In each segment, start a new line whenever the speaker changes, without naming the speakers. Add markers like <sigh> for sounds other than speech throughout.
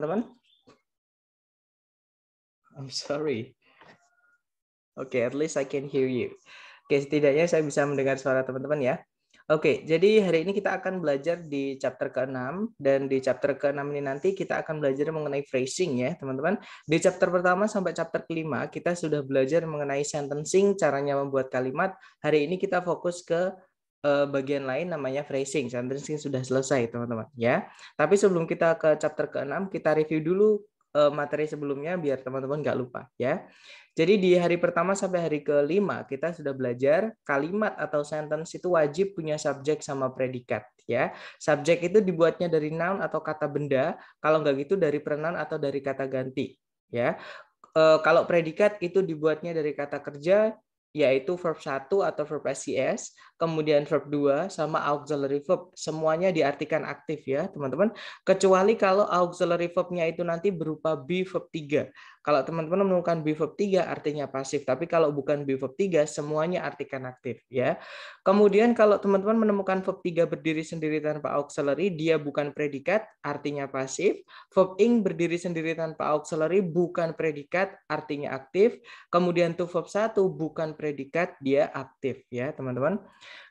teman-teman? I'm sorry. Oke, okay, at least I can hear you. Oke, okay, setidaknya saya bisa mendengar suara teman-teman ya. Oke, okay, jadi hari ini kita akan belajar di chapter ke-6 dan di chapter ke-6 ini nanti kita akan belajar mengenai phrasing ya, teman-teman. Di chapter pertama sampai chapter kelima kita sudah belajar mengenai sentencing, caranya membuat kalimat. Hari ini kita fokus ke Eh, bagian lain namanya phrasing. sentence sudah selesai, teman-teman, ya. Tapi sebelum kita ke chapter ke-6, kita review dulu eh, materi sebelumnya biar teman-teman nggak lupa ya. Jadi di hari pertama sampai hari kelima kita sudah belajar kalimat atau sentence itu wajib punya subjek sama predikat ya. Subjek itu dibuatnya dari noun atau kata benda, kalau nggak gitu dari perenan atau dari kata ganti ya. E, kalau predikat itu dibuatnya dari kata kerja, yaitu verb 1 atau verb SES, kemudian verb 2 sama auxiliary verb. Semuanya diartikan aktif ya, teman-teman. Kecuali kalau auxiliary verb-nya itu nanti berupa be verb 3. Kalau teman-teman menemukan biverb 3 artinya pasif, tapi kalau bukan biverb 3 semuanya artikan aktif ya. Kemudian kalau teman-teman menemukan verb 3 berdiri sendiri tanpa auxiliary, dia bukan predikat artinya pasif. Verb ing berdiri sendiri tanpa auxiliary bukan predikat artinya aktif. Kemudian tuh verb 1 bukan predikat dia aktif ya, teman-teman.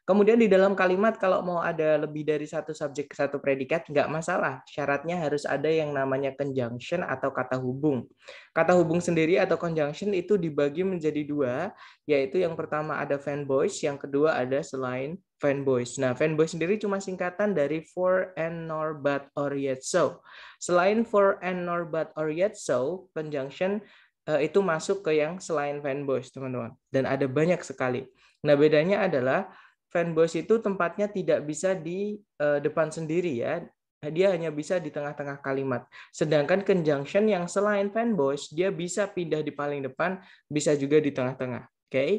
Kemudian di dalam kalimat kalau mau ada lebih dari satu subjek satu predikat nggak masalah. Syaratnya harus ada yang namanya conjunction atau kata hubung. Kata hubung sendiri atau conjunction itu dibagi menjadi dua, yaitu yang pertama ada fanboys, yang kedua ada selain fanboys. Nah, fanboys sendiri cuma singkatan dari for and nor but or yet so. Selain for and nor but or yet so, conjunction eh, itu masuk ke yang selain fanboys, teman-teman. Dan ada banyak sekali. Nah, bedanya adalah fanboys itu tempatnya tidak bisa di eh, depan sendiri ya. Dia hanya bisa di tengah-tengah kalimat. Sedangkan conjunction yang selain fanboys, dia bisa pindah di paling depan, bisa juga di tengah-tengah. Oke. Okay?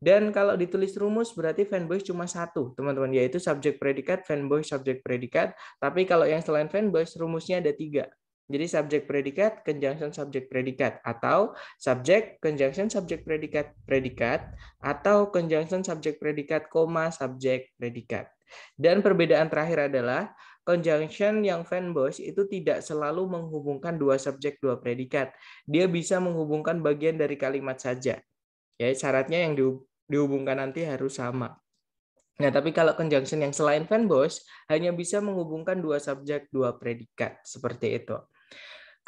Dan kalau ditulis rumus berarti fanboys cuma satu, teman-teman, yaitu subjek predikat, fanboys subjek predikat. Tapi kalau yang selain fanboys, rumusnya ada tiga. Jadi subjek predikat conjunction subjek predikat atau subjek conjunction subjek predikat predikat atau conjunction subjek predikat koma subjek predikat. Dan perbedaan terakhir adalah conjunction yang van bosch itu tidak selalu menghubungkan dua subjek dua predikat. Dia bisa menghubungkan bagian dari kalimat saja. Ya, syaratnya yang dihubungkan nanti harus sama. Nah, tapi kalau conjunction yang selain van bosch hanya bisa menghubungkan dua subjek dua predikat seperti itu.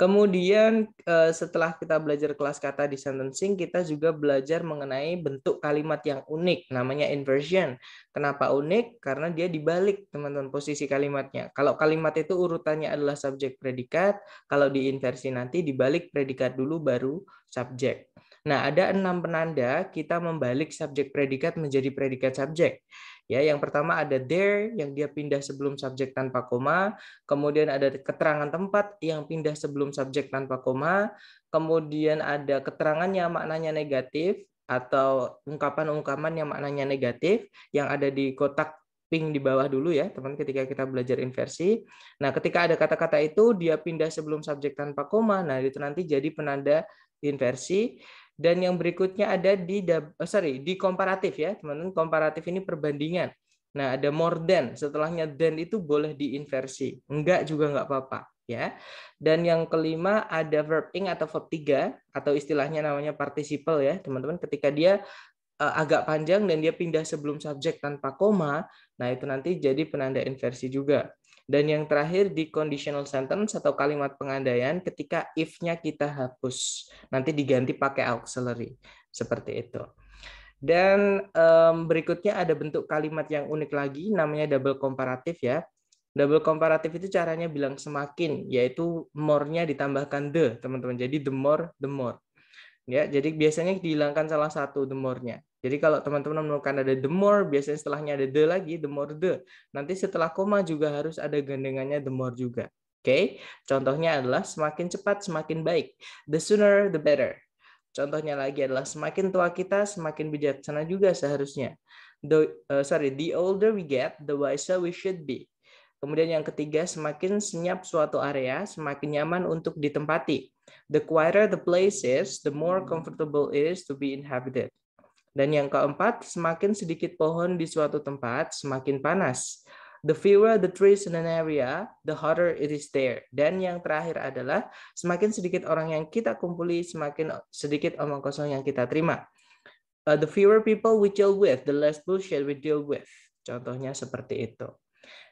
Kemudian eh, setelah kita belajar kelas kata di sentencing, kita juga belajar mengenai bentuk kalimat yang unik, namanya inversion. Kenapa unik? Karena dia dibalik, teman-teman, posisi kalimatnya. Kalau kalimat itu urutannya adalah subjek predikat, kalau diinversi nanti dibalik predikat dulu baru subjek. Nah, ada enam penanda kita membalik subjek predikat menjadi predikat subjek. Ya, yang pertama ada there yang dia pindah sebelum subjek tanpa koma, kemudian ada keterangan tempat yang pindah sebelum subjek tanpa koma, kemudian ada keterangannya maknanya negatif atau ungkapan-ungkapan yang maknanya negatif yang ada di kotak pink di bawah dulu ya, teman ketika kita belajar inversi. Nah, ketika ada kata-kata itu dia pindah sebelum subjek tanpa koma. Nah, itu nanti jadi penanda inversi dan yang berikutnya ada di oh sorry di komparatif ya teman-teman komparatif ini perbandingan nah ada more than setelahnya than itu boleh diinversi enggak juga enggak apa-apa ya dan yang kelima ada verb ing atau verb tiga atau istilahnya namanya participle ya teman-teman ketika dia eh, agak panjang dan dia pindah sebelum subjek tanpa koma nah itu nanti jadi penanda inversi juga dan yang terakhir di conditional sentence atau kalimat pengandaian ketika if-nya kita hapus. Nanti diganti pakai auxiliary. Seperti itu. Dan um, berikutnya ada bentuk kalimat yang unik lagi namanya double komparatif ya. Double komparatif itu caranya bilang semakin, yaitu more-nya ditambahkan the, teman-teman. Jadi the more, the more. Ya, jadi biasanya dihilangkan salah satu the more-nya. Jadi kalau teman-teman menemukan ada the more, biasanya setelahnya ada the lagi, the more the. Nanti setelah koma juga harus ada gandengannya the more juga. Oke, okay? contohnya adalah semakin cepat semakin baik. The sooner the better. Contohnya lagi adalah semakin tua kita semakin bijaksana juga seharusnya. The uh, sorry, the older we get, the wiser we should be. Kemudian yang ketiga, semakin senyap suatu area, semakin nyaman untuk ditempati. The quieter the place is, the more hmm. comfortable it is to be inhabited. Dan yang keempat, semakin sedikit pohon di suatu tempat, semakin panas. The fewer the trees in an area, the hotter it is there. Dan yang terakhir adalah semakin sedikit orang yang kita kumpuli, semakin sedikit omong kosong yang kita terima. Uh, the fewer people we deal with, the less bullshit we deal with. Contohnya seperti itu.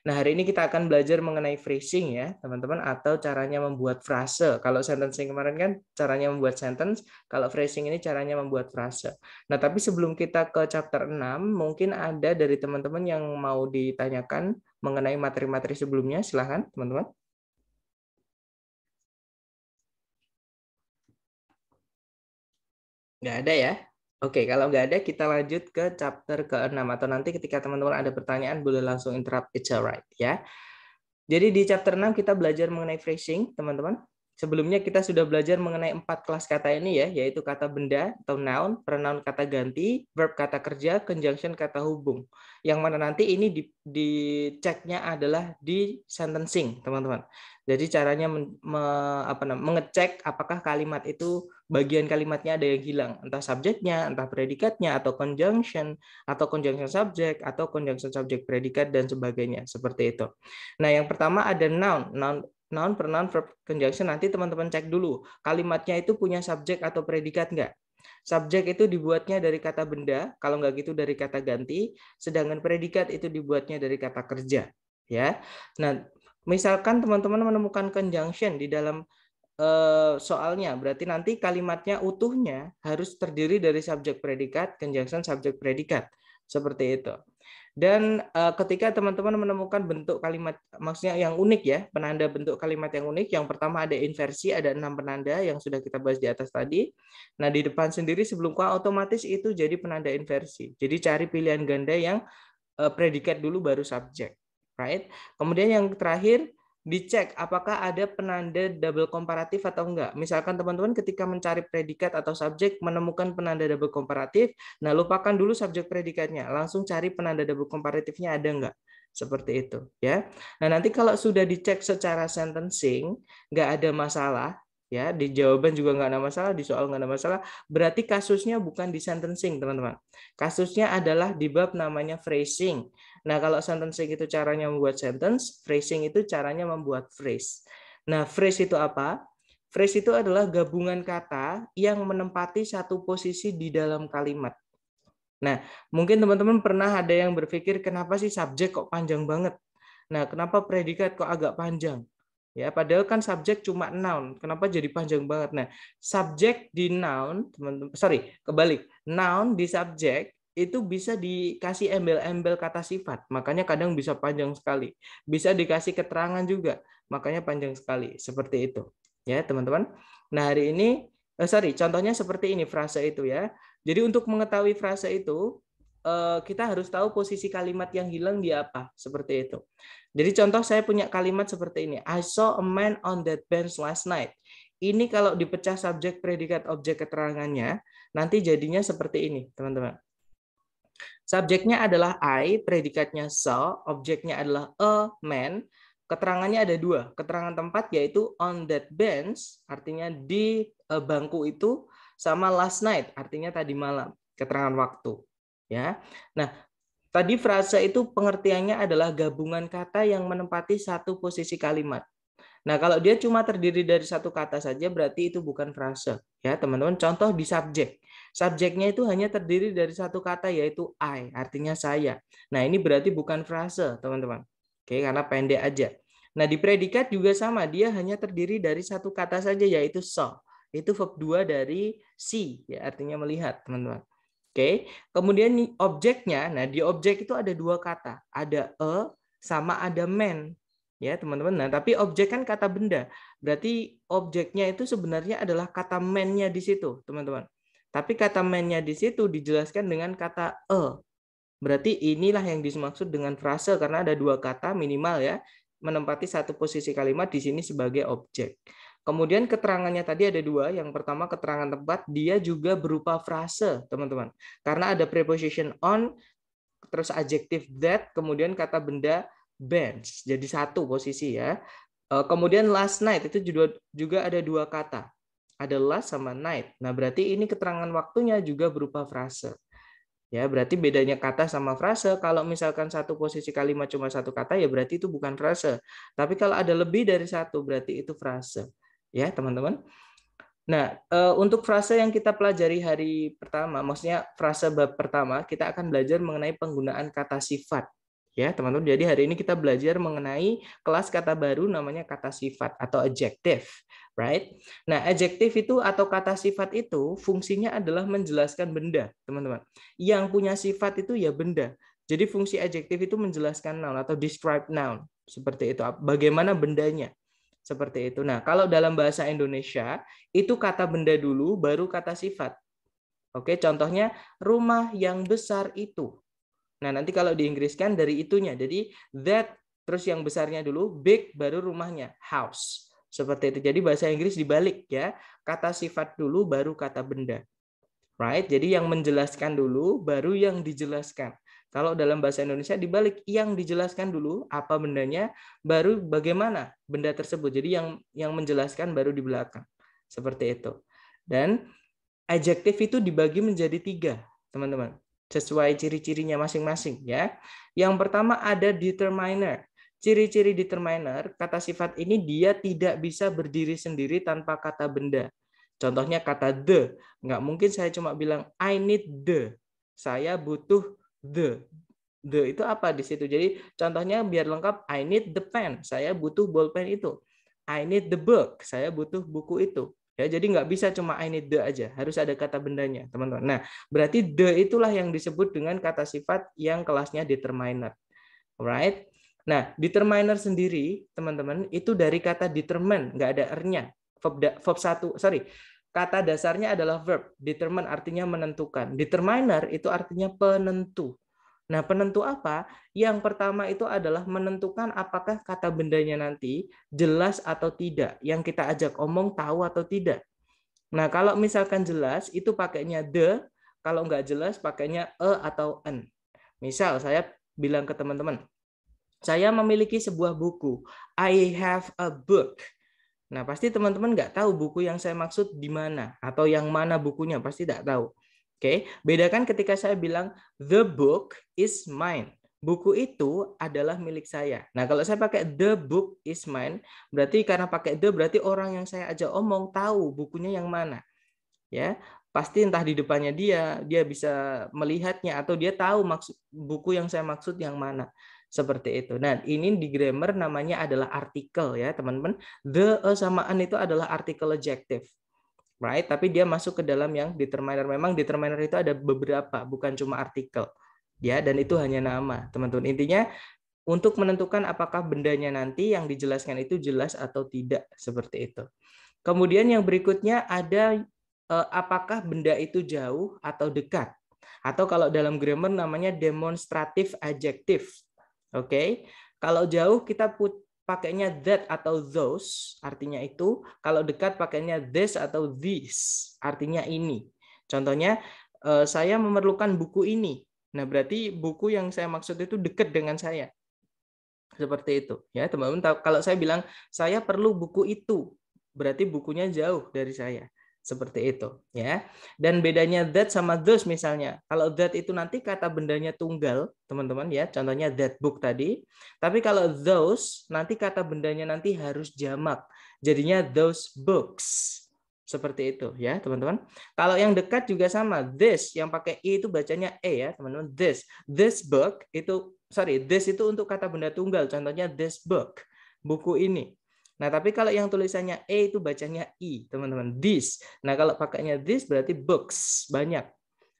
Nah, hari ini kita akan belajar mengenai phrasing ya, teman-teman, atau caranya membuat frase. Kalau sentence kemarin kan caranya membuat sentence, kalau phrasing ini caranya membuat frase. Nah, tapi sebelum kita ke chapter 6, mungkin ada dari teman-teman yang mau ditanyakan mengenai materi-materi sebelumnya. Silahkan, teman-teman. Nggak ada ya? Oke, kalau nggak ada kita lanjut ke chapter ke-6 atau nanti ketika teman-teman ada pertanyaan boleh langsung interrupt it's alright ya. Jadi di chapter 6 kita belajar mengenai phrasing, teman-teman. Sebelumnya kita sudah belajar mengenai empat kelas kata ini ya, yaitu kata benda atau noun, pronoun kata ganti, verb kata kerja, conjunction kata hubung. Yang mana nanti ini di, checknya adalah di sentencing, teman-teman. Jadi caranya me, apa namanya, mengecek apakah kalimat itu bagian kalimatnya ada yang hilang, entah subjeknya, entah predikatnya, atau conjunction, atau conjunction subject, atau conjunction subject predikat, dan sebagainya. Seperti itu. Nah, yang pertama ada noun. Noun noun pronoun verb conjunction nanti teman-teman cek dulu kalimatnya itu punya subjek atau predikat nggak Subjek itu dibuatnya dari kata benda, kalau nggak gitu dari kata ganti, sedangkan predikat itu dibuatnya dari kata kerja. Ya, nah misalkan teman-teman menemukan conjunction di dalam Eh, soalnya berarti nanti kalimatnya utuhnya harus terdiri dari subjek predikat conjunction subjek predikat seperti itu dan eh, ketika teman-teman menemukan bentuk kalimat maksudnya yang unik ya penanda bentuk kalimat yang unik yang pertama ada inversi ada enam penanda yang sudah kita bahas di atas tadi nah di depan sendiri sebelum kuah otomatis itu jadi penanda inversi jadi cari pilihan ganda yang eh, predikat dulu baru subjek right kemudian yang terakhir dicek apakah ada penanda double komparatif atau enggak. Misalkan teman-teman ketika mencari predikat atau subjek menemukan penanda double komparatif, nah lupakan dulu subjek predikatnya, langsung cari penanda double komparatifnya ada enggak. Seperti itu ya. Nah, nanti kalau sudah dicek secara sentencing, enggak ada masalah, ya di jawaban juga nggak ada masalah di soal nggak ada masalah berarti kasusnya bukan di sentencing teman-teman kasusnya adalah di bab namanya phrasing nah kalau sentencing itu caranya membuat sentence phrasing itu caranya membuat phrase nah phrase itu apa phrase itu adalah gabungan kata yang menempati satu posisi di dalam kalimat nah mungkin teman-teman pernah ada yang berpikir kenapa sih subjek kok panjang banget nah kenapa predikat kok agak panjang Ya, padahal kan subjek cuma noun. Kenapa jadi panjang banget? Nah, subjek di noun, teman-teman, sorry, kebalik. Noun di subjek itu bisa dikasih embel-embel kata sifat, makanya kadang bisa panjang sekali. Bisa dikasih keterangan juga, makanya panjang sekali. Seperti itu, ya teman-teman. Nah hari ini, eh, sorry, contohnya seperti ini frase itu ya. Jadi untuk mengetahui frase itu, Eh, kita harus tahu posisi kalimat yang hilang di apa seperti itu. Jadi contoh saya punya kalimat seperti ini. I saw a man on that bench last night. Ini kalau dipecah subjek, predikat, objek keterangannya, nanti jadinya seperti ini, teman-teman. Subjeknya adalah I, predikatnya saw, objeknya adalah a man, keterangannya ada dua. Keterangan tempat yaitu on that bench, artinya di eh, bangku itu, sama last night, artinya tadi malam, keterangan waktu ya. Nah, tadi frase itu pengertiannya adalah gabungan kata yang menempati satu posisi kalimat. Nah, kalau dia cuma terdiri dari satu kata saja berarti itu bukan frase, ya, teman-teman. Contoh di subjek. Subjeknya itu hanya terdiri dari satu kata yaitu I, artinya saya. Nah, ini berarti bukan frase, teman-teman. Oke, karena pendek aja. Nah, di predikat juga sama, dia hanya terdiri dari satu kata saja yaitu so. Itu verb 2 dari si, ya artinya melihat, teman-teman. Oke, kemudian objeknya, nah di objek itu ada dua kata, ada a e sama ada man, ya teman-teman. Nah tapi objek kan kata benda, berarti objeknya itu sebenarnya adalah kata man-nya di situ, teman-teman. Tapi kata man-nya di situ dijelaskan dengan kata a. E. Berarti inilah yang dimaksud dengan frase karena ada dua kata minimal ya menempati satu posisi kalimat di sini sebagai objek. Kemudian keterangannya tadi ada dua. Yang pertama keterangan tempat, dia juga berupa frase, teman-teman. Karena ada preposition on, terus adjective that, kemudian kata benda bench. Jadi satu posisi ya. E, kemudian last night itu juga, juga ada dua kata. Ada last sama night. Nah berarti ini keterangan waktunya juga berupa frase. Ya, berarti bedanya kata sama frase. Kalau misalkan satu posisi kalimat cuma satu kata, ya berarti itu bukan frase. Tapi kalau ada lebih dari satu, berarti itu frase ya teman-teman. Nah, eh, untuk frasa yang kita pelajari hari pertama, maksudnya frasa bab pertama, kita akan belajar mengenai penggunaan kata sifat. Ya, teman-teman. Jadi hari ini kita belajar mengenai kelas kata baru namanya kata sifat atau adjective, right? Nah, adjective itu atau kata sifat itu fungsinya adalah menjelaskan benda, teman-teman. Yang punya sifat itu ya benda. Jadi fungsi adjective itu menjelaskan noun atau describe noun, seperti itu. Bagaimana bendanya? seperti itu. Nah, kalau dalam bahasa Indonesia, itu kata benda dulu, baru kata sifat. Oke, contohnya rumah yang besar itu. Nah, nanti kalau diinggriskan dari itunya. Jadi, that, terus yang besarnya dulu, big, baru rumahnya, house. Seperti itu. Jadi, bahasa Inggris dibalik ya. Kata sifat dulu, baru kata benda. Right? Jadi, yang menjelaskan dulu, baru yang dijelaskan. Kalau dalam bahasa Indonesia dibalik yang dijelaskan dulu apa bendanya, baru bagaimana benda tersebut. Jadi yang yang menjelaskan baru di belakang. Seperti itu. Dan adjektif itu dibagi menjadi tiga, teman-teman. Sesuai ciri-cirinya masing-masing ya. Yang pertama ada determiner. Ciri-ciri determiner, kata sifat ini dia tidak bisa berdiri sendiri tanpa kata benda. Contohnya kata the. Nggak mungkin saya cuma bilang I need the. Saya butuh the the itu apa di situ. Jadi contohnya biar lengkap I need the pen, saya butuh bolpen itu. I need the book, saya butuh buku itu. Ya, jadi nggak bisa cuma I need the aja, harus ada kata bendanya, teman-teman. Nah, berarti the itulah yang disebut dengan kata sifat yang kelasnya determiner. Alright? Nah, determiner sendiri, teman-teman, itu dari kata determine, nggak ada ernya. nya Verb, verb sorry, Kata dasarnya adalah verb. Determine artinya menentukan. Determiner itu artinya penentu. Nah, penentu apa? Yang pertama itu adalah menentukan apakah kata bendanya nanti jelas atau tidak. Yang kita ajak omong tahu atau tidak. Nah, kalau misalkan jelas, itu pakainya the. Kalau nggak jelas, pakainya a e atau an Misal, saya bilang ke teman-teman, saya memiliki sebuah buku. I have a book. Nah, pasti teman-teman nggak tahu buku yang saya maksud di mana atau yang mana bukunya, pasti nggak tahu. Oke, bedakan ketika saya bilang the book is mine. Buku itu adalah milik saya. Nah, kalau saya pakai the book is mine, berarti karena pakai the berarti orang yang saya ajak omong tahu bukunya yang mana. Ya, pasti entah di depannya dia, dia bisa melihatnya atau dia tahu maksud buku yang saya maksud yang mana seperti itu. Nah, ini di grammar namanya adalah artikel ya, teman-teman. The e samaan itu adalah artikel adjective. Right, tapi dia masuk ke dalam yang determiner. Memang determiner itu ada beberapa, bukan cuma artikel. Ya, dan itu hanya nama, teman-teman. Intinya untuk menentukan apakah bendanya nanti yang dijelaskan itu jelas atau tidak, seperti itu. Kemudian yang berikutnya ada e, apakah benda itu jauh atau dekat atau kalau dalam grammar namanya demonstratif adjektif Oke. Okay? Kalau jauh kita put pakainya that atau those, artinya itu. Kalau dekat pakainya this atau this, artinya ini. Contohnya, eh, saya memerlukan buku ini. Nah, berarti buku yang saya maksud itu dekat dengan saya. Seperti itu. ya Teman-teman, kalau saya bilang, saya perlu buku itu, berarti bukunya jauh dari saya seperti itu ya dan bedanya that sama those misalnya kalau that itu nanti kata bendanya tunggal teman-teman ya contohnya that book tadi tapi kalau those nanti kata bendanya nanti harus jamak jadinya those books seperti itu ya teman-teman kalau yang dekat juga sama this yang pakai i itu bacanya e ya teman-teman this this book itu sorry this itu untuk kata benda tunggal contohnya this book buku ini Nah, tapi kalau yang tulisannya E itu bacanya I, e, teman-teman. This. Nah, kalau pakainya this berarti books, banyak.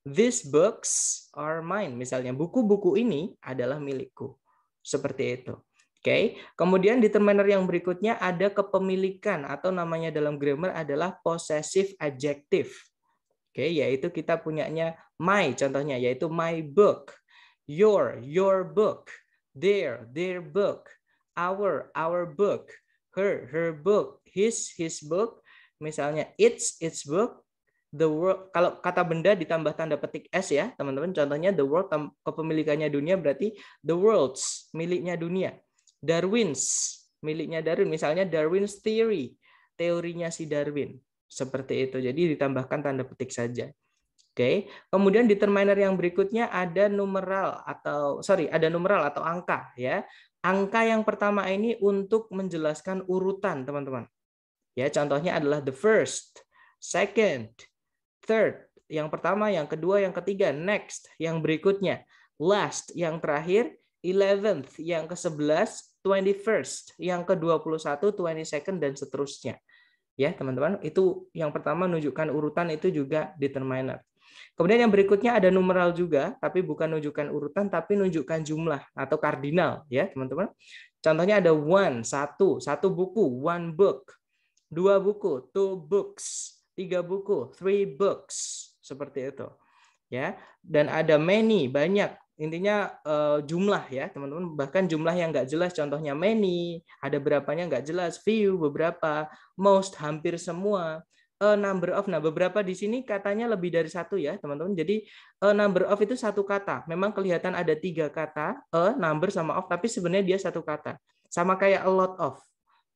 These books are mine. Misalnya, buku-buku ini adalah milikku. Seperti itu. Oke. Okay. Kemudian di terminer yang berikutnya ada kepemilikan atau namanya dalam grammar adalah possessive adjective. Oke, okay, yaitu kita punyanya my contohnya yaitu my book, your your book, their their book, our our book, her her book, his his book, misalnya its its book, the world kalau kata benda ditambah tanda petik s ya, teman-teman. Contohnya the world kepemilikannya dunia berarti the world's miliknya dunia. Darwin's miliknya Darwin, misalnya Darwin's theory, teorinya si Darwin. Seperti itu. Jadi ditambahkan tanda petik saja. Oke. Okay. Kemudian determiner yang berikutnya ada numeral atau sorry, ada numeral atau angka ya. Angka yang pertama ini untuk menjelaskan urutan, teman-teman. Ya, contohnya adalah the first, second, third, yang pertama, yang kedua, yang ketiga, next, yang berikutnya, last, yang terakhir, eleventh, yang ke sebelas, twenty first yang ke dua puluh satu, twenty second dan seterusnya. Ya, teman-teman, itu yang pertama menunjukkan urutan itu juga determiner. Kemudian yang berikutnya ada numeral juga, tapi bukan nunjukkan urutan, tapi nunjukkan jumlah atau kardinal ya teman-teman. Contohnya ada one, satu, satu buku, one book, dua buku, two books, tiga buku, three books, seperti itu. Ya, dan ada many, banyak, intinya eh, jumlah ya teman-teman bahkan jumlah yang nggak jelas contohnya many ada berapanya nggak jelas few beberapa most hampir semua a eh, number of. Nah, beberapa di sini katanya lebih dari satu ya, teman-teman. Jadi a eh, number of itu satu kata. Memang kelihatan ada tiga kata, a, e, number sama of, tapi sebenarnya dia satu kata. Sama kayak a lot of.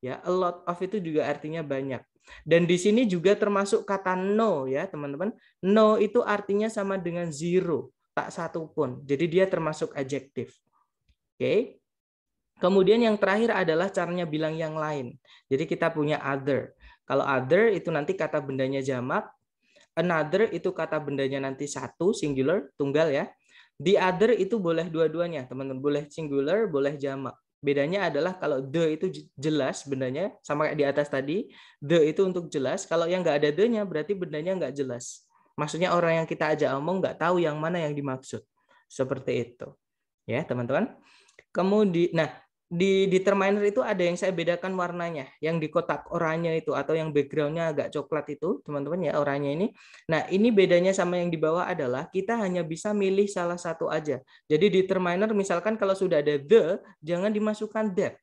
Ya, a lot of itu juga artinya banyak. Dan di sini juga termasuk kata no ya, teman-teman. No itu artinya sama dengan zero, tak satu pun. Jadi dia termasuk adjektif. Oke. Okay. Kemudian yang terakhir adalah caranya bilang yang lain. Jadi kita punya other. Kalau other itu nanti kata bendanya jamak, another itu kata bendanya nanti satu singular, tunggal ya. The other itu boleh dua-duanya, teman-teman. Boleh singular, boleh jamak. Bedanya adalah kalau the itu jelas bendanya, sama kayak di atas tadi, the itu untuk jelas. Kalau yang nggak ada the-nya, berarti bendanya nggak jelas. Maksudnya orang yang kita ajak omong nggak tahu yang mana yang dimaksud. Seperti itu. Ya, teman-teman. Kemudian, nah di determiner itu ada yang saya bedakan warnanya, yang di kotak oranye itu atau yang backgroundnya agak coklat itu, teman-teman ya oranye ini. Nah ini bedanya sama yang di bawah adalah kita hanya bisa milih salah satu aja. Jadi determiner misalkan kalau sudah ada the, jangan dimasukkan that.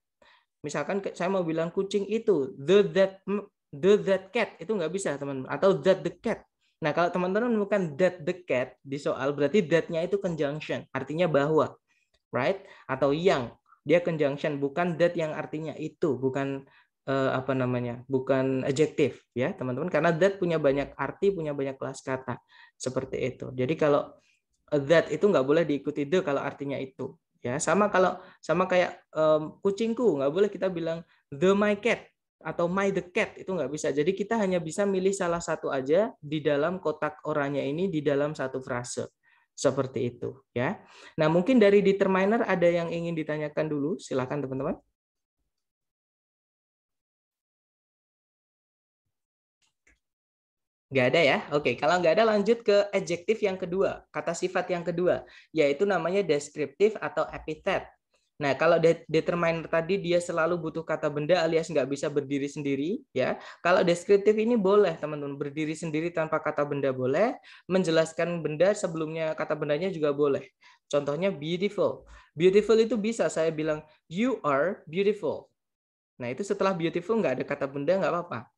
Misalkan saya mau bilang kucing itu the that the that cat itu nggak bisa teman-teman atau that the cat. Nah kalau teman-teman bukan that the cat di soal berarti that-nya itu conjunction, artinya bahwa right atau yang dia conjunction bukan that yang artinya itu, bukan uh, apa namanya? bukan adjektif ya, teman-teman karena that punya banyak arti, punya banyak kelas kata. Seperti itu. Jadi kalau eh, that itu nggak boleh diikuti the kalau artinya itu ya sama kalau sama kayak um, kucingku nggak boleh kita bilang the my cat atau my the cat itu nggak bisa jadi kita hanya bisa milih salah satu aja di dalam kotak orangnya ini di dalam satu frase seperti itu ya. Nah, mungkin dari determiner ada yang ingin ditanyakan dulu, silakan teman-teman. Gak ada ya? Oke, kalau nggak ada lanjut ke adjektif yang kedua, kata sifat yang kedua, yaitu namanya deskriptif atau epithet. Nah, kalau determiner tadi dia selalu butuh kata benda alias nggak bisa berdiri sendiri, ya. Kalau deskriptif ini boleh, teman-teman, berdiri sendiri tanpa kata benda boleh, menjelaskan benda sebelumnya kata bendanya juga boleh. Contohnya beautiful. Beautiful itu bisa saya bilang you are beautiful. Nah, itu setelah beautiful nggak ada kata benda nggak apa-apa.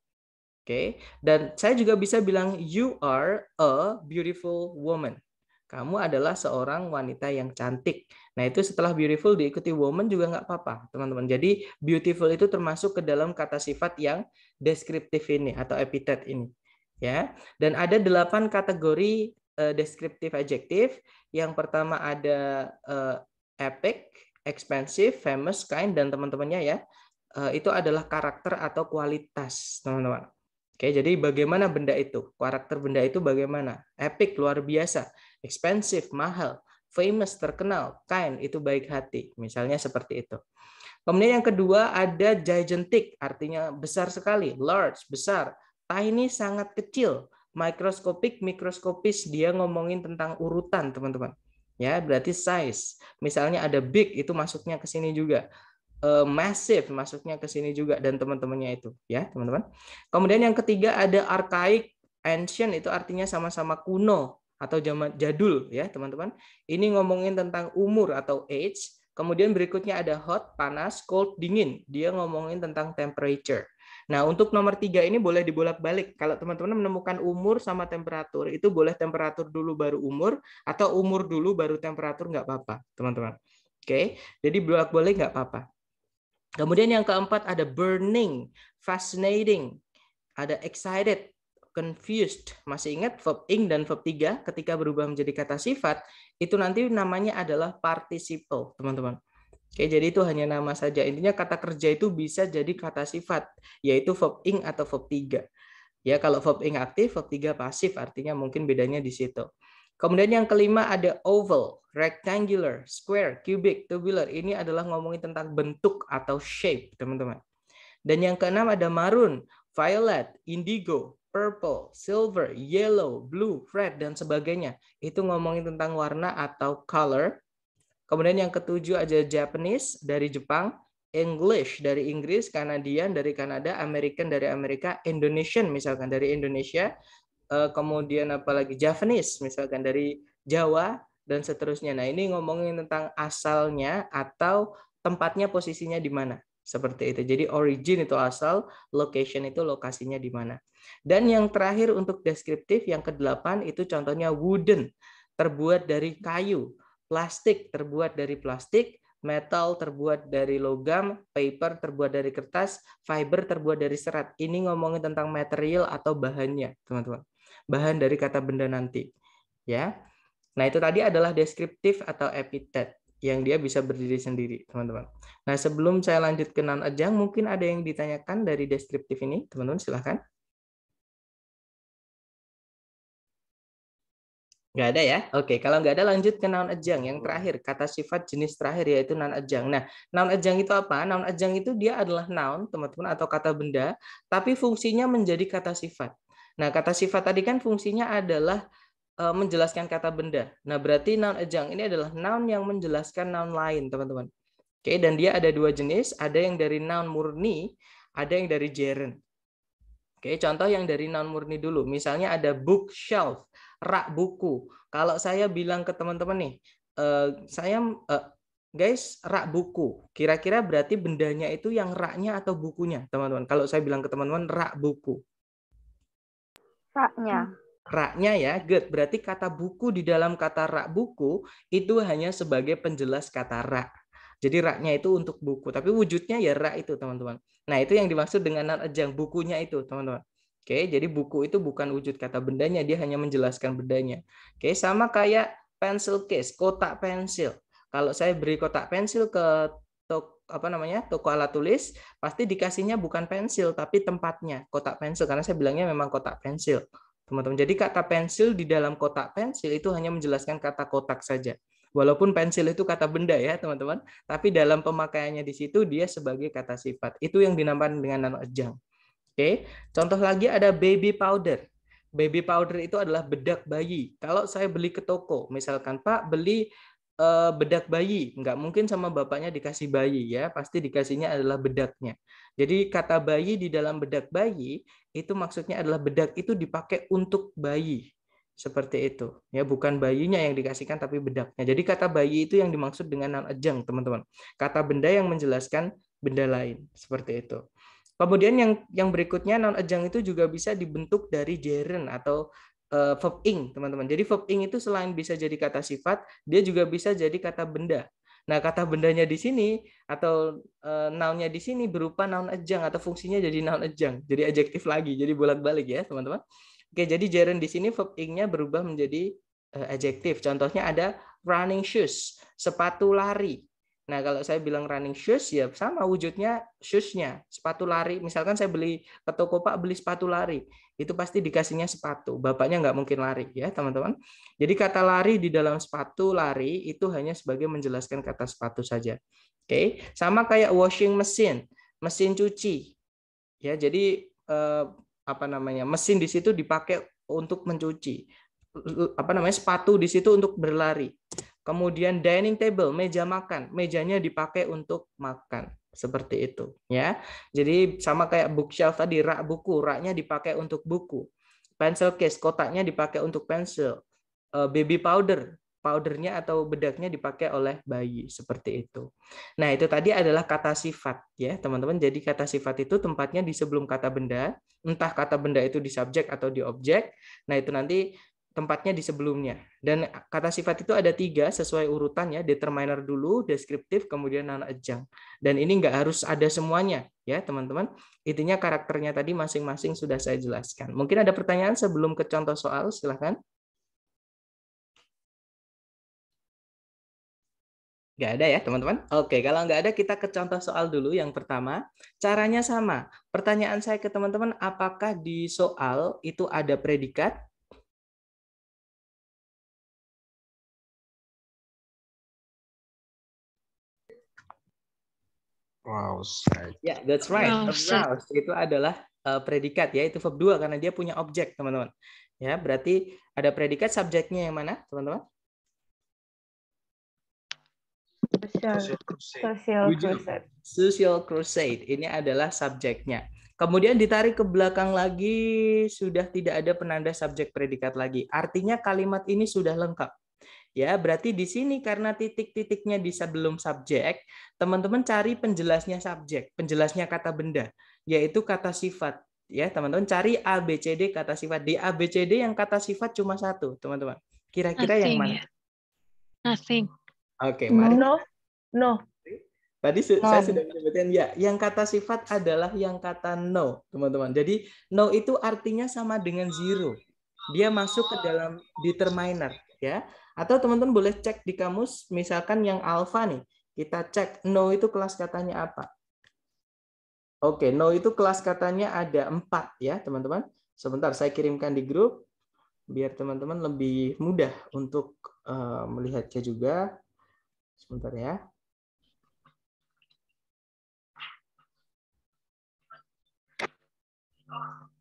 Oke, okay? dan saya juga bisa bilang you are a beautiful woman kamu adalah seorang wanita yang cantik. Nah, itu setelah beautiful diikuti woman juga nggak apa-apa, teman-teman. Jadi, beautiful itu termasuk ke dalam kata sifat yang deskriptif ini atau epithet ini. ya. Dan ada delapan kategori uh, deskriptif adjektif. Yang pertama ada uh, epic, expensive, famous, kind, dan teman-temannya ya. Uh, itu adalah karakter atau kualitas, teman-teman. Oke, jadi bagaimana benda itu? Karakter benda itu bagaimana? Epic, luar biasa expensive, mahal, famous, terkenal, kind, itu baik hati. Misalnya seperti itu. Kemudian yang kedua ada gigantic, artinya besar sekali, large, besar. Tiny sangat kecil, mikroskopik, mikroskopis, dia ngomongin tentang urutan, teman-teman. Ya, berarti size. Misalnya ada big, itu masuknya ke sini juga uh, massive masuknya ke sini juga dan teman-temannya itu ya teman-teman. Kemudian yang ketiga ada archaic ancient itu artinya sama-sama kuno atau zaman jadul ya teman-teman. Ini ngomongin tentang umur atau age. Kemudian berikutnya ada hot, panas, cold, dingin. Dia ngomongin tentang temperature. Nah, untuk nomor tiga ini boleh dibolak-balik. Kalau teman-teman menemukan umur sama temperatur, itu boleh temperatur dulu baru umur, atau umur dulu baru temperatur, nggak apa-apa, teman-teman. Oke, jadi bolak-balik nggak apa-apa. Kemudian yang keempat ada burning, fascinating, ada excited, confused. Masih ingat verb ing dan verb tiga? ketika berubah menjadi kata sifat, itu nanti namanya adalah participle, teman-teman. Oke, jadi itu hanya nama saja. Intinya kata kerja itu bisa jadi kata sifat, yaitu verb ing atau verb tiga. Ya, kalau verb ing aktif, verb tiga pasif, artinya mungkin bedanya di situ. Kemudian yang kelima ada oval, rectangular, square, cubic, tubular. Ini adalah ngomongin tentang bentuk atau shape, teman-teman. Dan yang keenam ada maroon, violet, indigo, purple, silver, yellow, blue, red, dan sebagainya. Itu ngomongin tentang warna atau color. Kemudian yang ketujuh aja Japanese dari Jepang, English dari Inggris, Kanadian dari Kanada, American dari Amerika, Indonesian misalkan dari Indonesia, eh, kemudian apalagi Japanese misalkan dari Jawa, dan seterusnya. Nah ini ngomongin tentang asalnya atau tempatnya posisinya di mana. Seperti itu. Jadi origin itu asal, location itu lokasinya di mana. Dan yang terakhir untuk deskriptif yang kedelapan itu contohnya wooden, terbuat dari kayu, plastik terbuat dari plastik, metal terbuat dari logam, paper terbuat dari kertas, fiber terbuat dari serat. Ini ngomongin tentang material atau bahannya, teman-teman. Bahan dari kata benda nanti, ya. Nah, itu tadi adalah deskriptif atau epithet yang dia bisa berdiri sendiri, teman-teman. Nah, sebelum saya lanjut ke non adjang, mungkin ada yang ditanyakan dari deskriptif ini, teman-teman, silahkan.
Nggak ada ya? Oke, kalau
nggak ada lanjut ke noun adjang. Yang terakhir, kata sifat jenis terakhir yaitu noun adjang. Nah, noun adjang itu apa? Noun adjang itu dia adalah noun, teman-teman, atau kata benda, tapi fungsinya menjadi kata sifat. Nah, kata sifat tadi kan fungsinya adalah Eh, menjelaskan kata benda. Nah, berarti noun adjunct ini adalah noun yang menjelaskan noun lain, teman-teman. Oke, dan dia ada dua jenis, ada yang dari noun murni, ada yang dari gerund. Oke, contoh yang dari noun murni dulu. Misalnya ada bookshelf, rak buku. Kalau saya bilang ke teman-teman nih, uh, saya uh, guys rak buku. Kira-kira berarti bendanya itu yang raknya atau bukunya, teman-teman? Kalau saya bilang ke teman-teman rak buku. Raknya raknya ya, good. Berarti kata buku di dalam kata rak buku itu hanya sebagai penjelas kata rak. Jadi raknya itu untuk buku, tapi wujudnya ya rak itu, teman-teman. Nah, itu yang dimaksud dengan non bukunya itu, teman-teman. Oke, jadi buku itu bukan wujud kata bendanya, dia hanya menjelaskan bendanya. Oke, sama kayak pencil case, kotak pensil. Kalau saya beri kotak pensil ke apa namanya toko alat tulis, pasti dikasihnya bukan pensil tapi tempatnya kotak pensil karena saya bilangnya memang kotak pensil teman-teman. Jadi kata pensil di dalam kotak pensil itu hanya menjelaskan kata kotak saja. Walaupun pensil itu kata benda ya, teman-teman, tapi dalam pemakaiannya di situ dia sebagai kata sifat. Itu yang dinamakan dengan nano jam. Oke. Contoh lagi ada baby powder. Baby powder itu adalah bedak bayi. Kalau saya beli ke toko, misalkan Pak beli Eh, bedak bayi. Nggak mungkin sama bapaknya dikasih bayi ya, pasti dikasihnya adalah bedaknya. Jadi kata bayi di dalam bedak bayi itu maksudnya adalah bedak itu dipakai untuk bayi seperti itu ya bukan bayinya yang dikasihkan tapi bedaknya jadi kata bayi itu yang dimaksud dengan non ajang, teman-teman kata benda yang menjelaskan benda lain seperti itu kemudian yang yang berikutnya non ajang itu juga bisa dibentuk dari jeren atau uh, verb ing, teman-teman. Jadi verb ing itu selain bisa jadi kata sifat, dia juga bisa jadi kata benda. Nah, kata bendanya di sini atau uh, nounnya di sini berupa noun ejang atau fungsinya jadi noun ejang. Jadi adjektif lagi. Jadi bolak-balik ya, teman-teman. Oke, jadi gerund di sini verb ing-nya berubah menjadi uh, adjektif. Contohnya ada running shoes, sepatu lari. Nah, kalau saya bilang running shoes ya sama wujudnya shoes-nya, sepatu lari. Misalkan saya beli ke toko Pak beli sepatu lari itu pasti dikasihnya sepatu. Bapaknya nggak mungkin lari ya teman-teman. Jadi kata lari di dalam sepatu lari itu hanya sebagai menjelaskan kata sepatu saja. Oke, okay? sama kayak washing mesin, mesin cuci. Ya, jadi eh, apa namanya? Mesin di situ dipakai untuk mencuci. Apa namanya? Sepatu di situ untuk berlari. Kemudian dining table, meja makan, mejanya dipakai untuk makan seperti itu ya. Jadi sama kayak bookshelf tadi rak buku, raknya dipakai untuk buku. Pencil case kotaknya dipakai untuk pensil. E, baby powder powdernya atau bedaknya dipakai oleh bayi seperti itu. Nah, itu tadi adalah kata sifat ya, teman-teman. Jadi kata sifat itu tempatnya di sebelum kata benda, entah kata benda itu di subjek atau di objek. Nah, itu nanti tempatnya di sebelumnya. Dan kata sifat itu ada tiga sesuai urutannya, determiner dulu, deskriptif, kemudian non adjunct. Dan ini nggak harus ada semuanya ya teman-teman. Intinya karakternya tadi masing-masing sudah saya jelaskan. Mungkin ada pertanyaan sebelum ke contoh soal, silahkan. Nggak ada ya teman-teman? Oke, kalau nggak ada kita ke contoh soal dulu yang pertama. Caranya sama. Pertanyaan saya ke teman-teman, apakah di
soal itu ada predikat,
Arouse.
Ya, yeah, that's right. Arouse. Arouse
itu adalah uh, predikat ya, itu verb 2 karena dia punya objek, teman-teman. Ya, berarti ada predikat subjeknya yang mana, teman-teman?
Social crusade. Social crusade.
Social crusade. Ini adalah subjeknya. Kemudian ditarik ke belakang lagi, sudah tidak ada penanda subjek predikat lagi. Artinya kalimat ini sudah lengkap. Ya, berarti di sini karena titik-titiknya di sebelum subjek, teman-teman cari penjelasnya subjek, penjelasnya kata benda, yaitu kata sifat. Ya, teman-teman cari A, B, C, D kata sifat. Di A, B, C, D yang kata sifat cuma satu, teman-teman. Kira-kira yang mana? Nothing. Oke, okay, No. No. Tadi no. saya sudah menyebutkan ya, yang kata sifat adalah yang kata no, teman-teman. Jadi no itu artinya sama dengan zero. Dia masuk ke dalam determiner, ya. Atau teman-teman boleh cek di kamus, misalkan yang alfa nih, kita cek no itu kelas katanya apa. Oke, no itu kelas katanya ada empat ya teman-teman. Sebentar saya kirimkan di grup biar teman-teman lebih mudah untuk uh, melihatnya juga. Sebentar ya. Oh.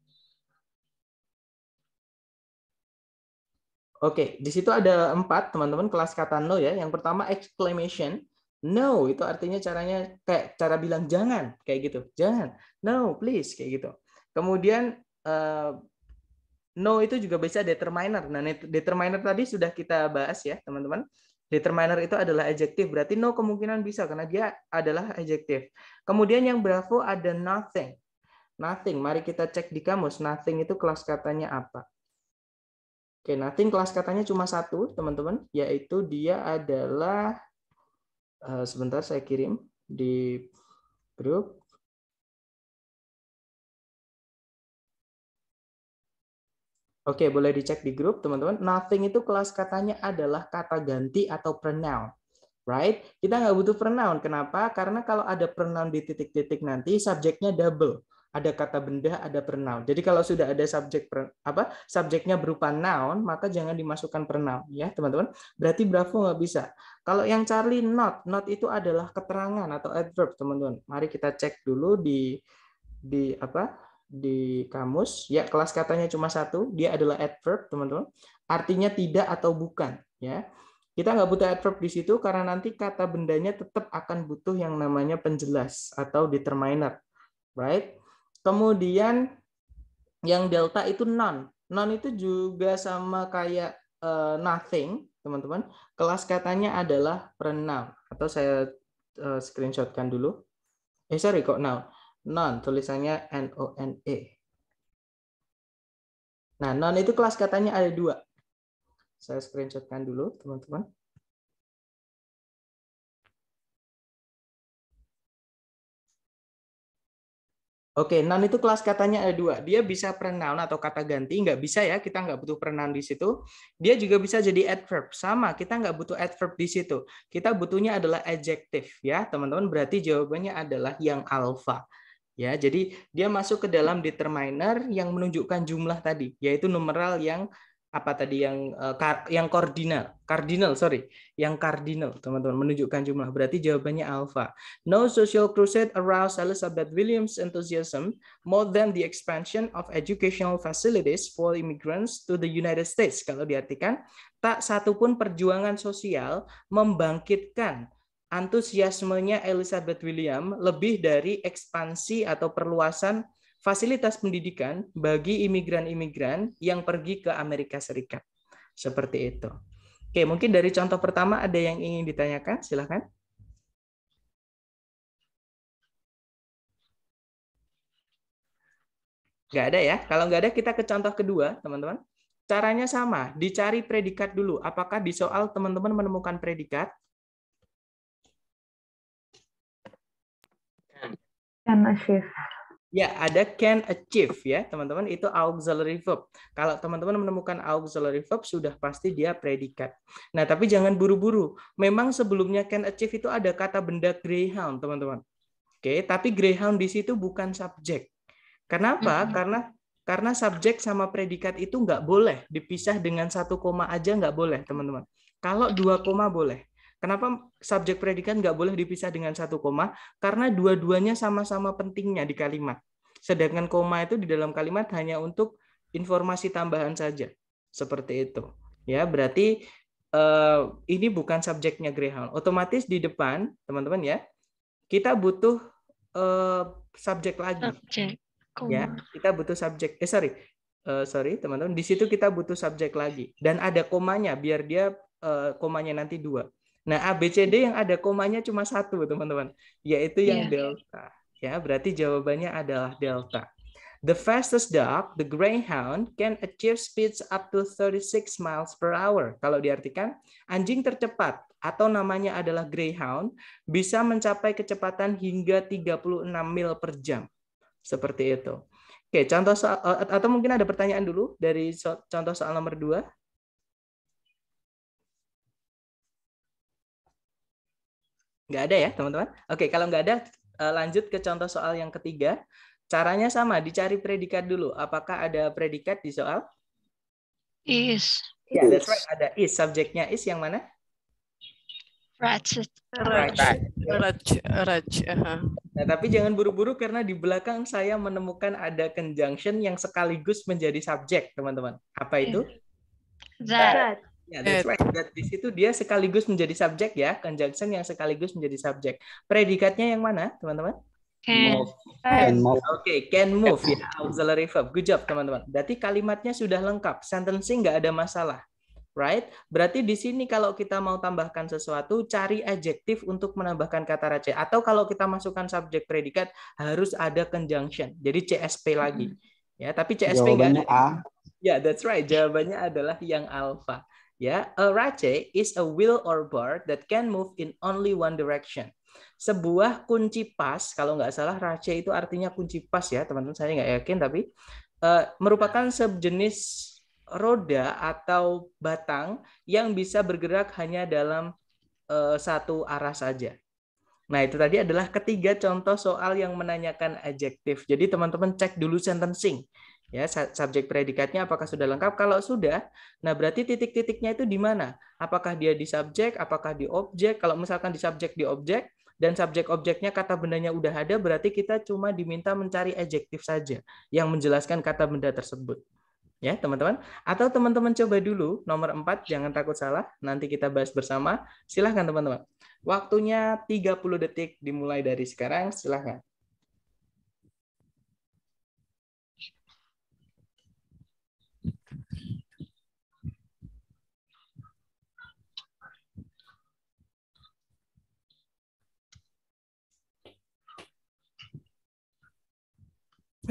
Oke, di situ ada empat teman-teman kelas kata no ya. Yang pertama exclamation, no itu artinya caranya kayak cara bilang jangan kayak gitu, jangan, no please kayak gitu. Kemudian eh, no itu juga bisa determiner. Nah, determiner tadi sudah kita bahas ya teman-teman. Determiner itu adalah adjektif, berarti no kemungkinan bisa karena dia adalah adjektif. Kemudian yang bravo ada nothing. Nothing, mari kita cek di kamus. Nothing itu kelas katanya apa? Oke, nothing nah, kelas katanya cuma satu, teman-teman, yaitu dia adalah eh, sebentar saya kirim di grup. Oke, boleh dicek di grup, teman-teman. Nothing itu kelas katanya adalah kata ganti atau pronoun. Right? Kita nggak butuh pronoun. Kenapa? Karena kalau ada pronoun di titik-titik nanti, subjeknya double ada kata benda, ada pronoun. Jadi kalau sudah ada subjek apa subjeknya berupa noun, maka jangan dimasukkan pronoun ya, teman-teman. Berarti Bravo nggak bisa. Kalau yang Charlie not, not itu adalah keterangan atau adverb, teman-teman. Mari kita cek dulu di di apa? di kamus. Ya, kelas katanya cuma satu, dia adalah adverb, teman-teman. Artinya tidak atau bukan, ya. Kita nggak butuh adverb di situ karena nanti kata bendanya tetap akan butuh yang namanya penjelas atau determiner, right? Kemudian yang delta itu non, non itu juga sama kayak uh, nothing, teman-teman. Kelas katanya adalah pronoun atau saya uh, screenshotkan dulu. Eh sorry kok noun. Non tulisannya N O N E. Nah, non itu kelas katanya ada dua.
Saya screenshotkan dulu, teman-teman.
Oke, noun itu kelas katanya ada dua. Dia bisa pronoun atau kata ganti, nggak bisa ya, kita nggak butuh pronoun di situ. Dia juga bisa jadi adverb, sama, kita nggak butuh adverb di situ. Kita butuhnya adalah adjective, ya teman-teman. Berarti jawabannya adalah yang alpha, Ya, jadi dia masuk ke dalam determiner yang menunjukkan jumlah tadi, yaitu numeral yang apa tadi yang uh, yang kardinal kardinal sorry yang kardinal teman-teman menunjukkan jumlah berarti jawabannya alpha no social crusade aroused Elizabeth Williams enthusiasm more than the expansion of educational facilities for immigrants to the United States kalau diartikan tak satupun perjuangan sosial membangkitkan antusiasmenya Elizabeth William lebih dari ekspansi atau perluasan fasilitas pendidikan bagi imigran-imigran yang pergi ke Amerika Serikat. Seperti itu. Oke, mungkin dari contoh pertama ada yang ingin ditanyakan, silahkan. Nggak ada ya? Kalau nggak ada, kita ke contoh kedua, teman-teman. Caranya sama, dicari predikat dulu. Apakah di soal teman-teman menemukan predikat?
Can masif.
Ya, ada can achieve ya, teman-teman. Itu auxiliary verb. Kalau teman-teman menemukan auxiliary verb, sudah pasti dia predikat. Nah, tapi jangan buru-buru. Memang sebelumnya can achieve itu ada kata benda greyhound, teman-teman. Oke, tapi greyhound di situ bukan subjek. Kenapa? -hmm. Karena karena subjek sama predikat itu nggak boleh dipisah dengan satu koma aja nggak boleh, teman-teman. Kalau dua koma boleh. Kenapa subjek predikat nggak boleh dipisah dengan satu koma? Karena dua-duanya sama-sama pentingnya di kalimat. Sedangkan koma itu di dalam kalimat hanya untuk informasi tambahan saja. Seperti itu. Ya, berarti eh, ini bukan subjeknya Greyhound. Otomatis di depan, teman-teman ya, kita butuh eh, subjek lagi. Subjek. Ya, kita butuh subjek. Eh sorry, uh, sorry teman-teman di situ kita butuh subjek lagi dan ada komanya biar dia uh, komanya nanti dua Nah, ABCD yang ada komanya cuma satu, teman-teman, yaitu yang yeah. delta. Ya, berarti jawabannya adalah delta. The fastest dog, the greyhound, can achieve speeds up to 36 miles per hour. Kalau diartikan, anjing tercepat atau namanya adalah greyhound bisa mencapai kecepatan hingga 36 mil per jam. Seperti itu. Oke, contoh soal eh, atau mungkin ada pertanyaan dulu dari contoh soal nomor dua Nggak ada ya, teman-teman? Oke, kalau nggak ada, eh, lanjut ke contoh soal yang ketiga. Caranya sama, dicari predikat dulu. Apakah ada predikat di soal? Is. Ya, that's right. Ada is. Subjeknya is yang mana? Ratchet. Ratchet. Ratchet. Ratchet. Uh-huh. Nah, tapi jangan buru-buru karena di belakang saya menemukan ada conjunction yang sekaligus menjadi subjek, teman-teman. Apa itu? That. Ya, that's right. That di situ dia sekaligus menjadi subjek ya, conjunction yang sekaligus menjadi subjek. Predikatnya yang mana, teman-teman? Can. Can move. Oke, okay, can move ya, auxiliary verb. Good job, teman-teman. Berarti kalimatnya sudah lengkap, sentencing nggak ada masalah. Right? Berarti di sini kalau kita mau tambahkan sesuatu, cari adjektif untuk menambahkan kata raja. Atau kalau kita masukkan subjek predikat, harus ada conjunction. Jadi CSP lagi. Hmm. Ya, tapi CSP nggak ada. A. Ya, that's right. Jawabannya adalah yang alfa. Ya, a rache is a wheel or bar that can move in only one direction. Sebuah kunci pas, kalau nggak salah rache itu artinya kunci pas ya, teman-teman. Saya nggak yakin tapi uh, merupakan sejenis roda atau batang yang bisa bergerak hanya dalam uh, satu arah saja. Nah, itu tadi adalah ketiga contoh soal yang menanyakan adjektif. Jadi, teman-teman cek dulu sentencing ya subjek predikatnya apakah sudah lengkap kalau sudah nah berarti titik-titiknya itu di mana apakah dia di subjek apakah di objek kalau misalkan di subjek di objek dan subjek objeknya kata bendanya udah ada berarti kita cuma diminta mencari adjektif saja yang menjelaskan kata benda tersebut ya teman-teman atau teman-teman coba dulu nomor 4 jangan takut salah nanti kita bahas bersama silahkan teman-teman waktunya 30 detik dimulai dari sekarang silahkan Oke,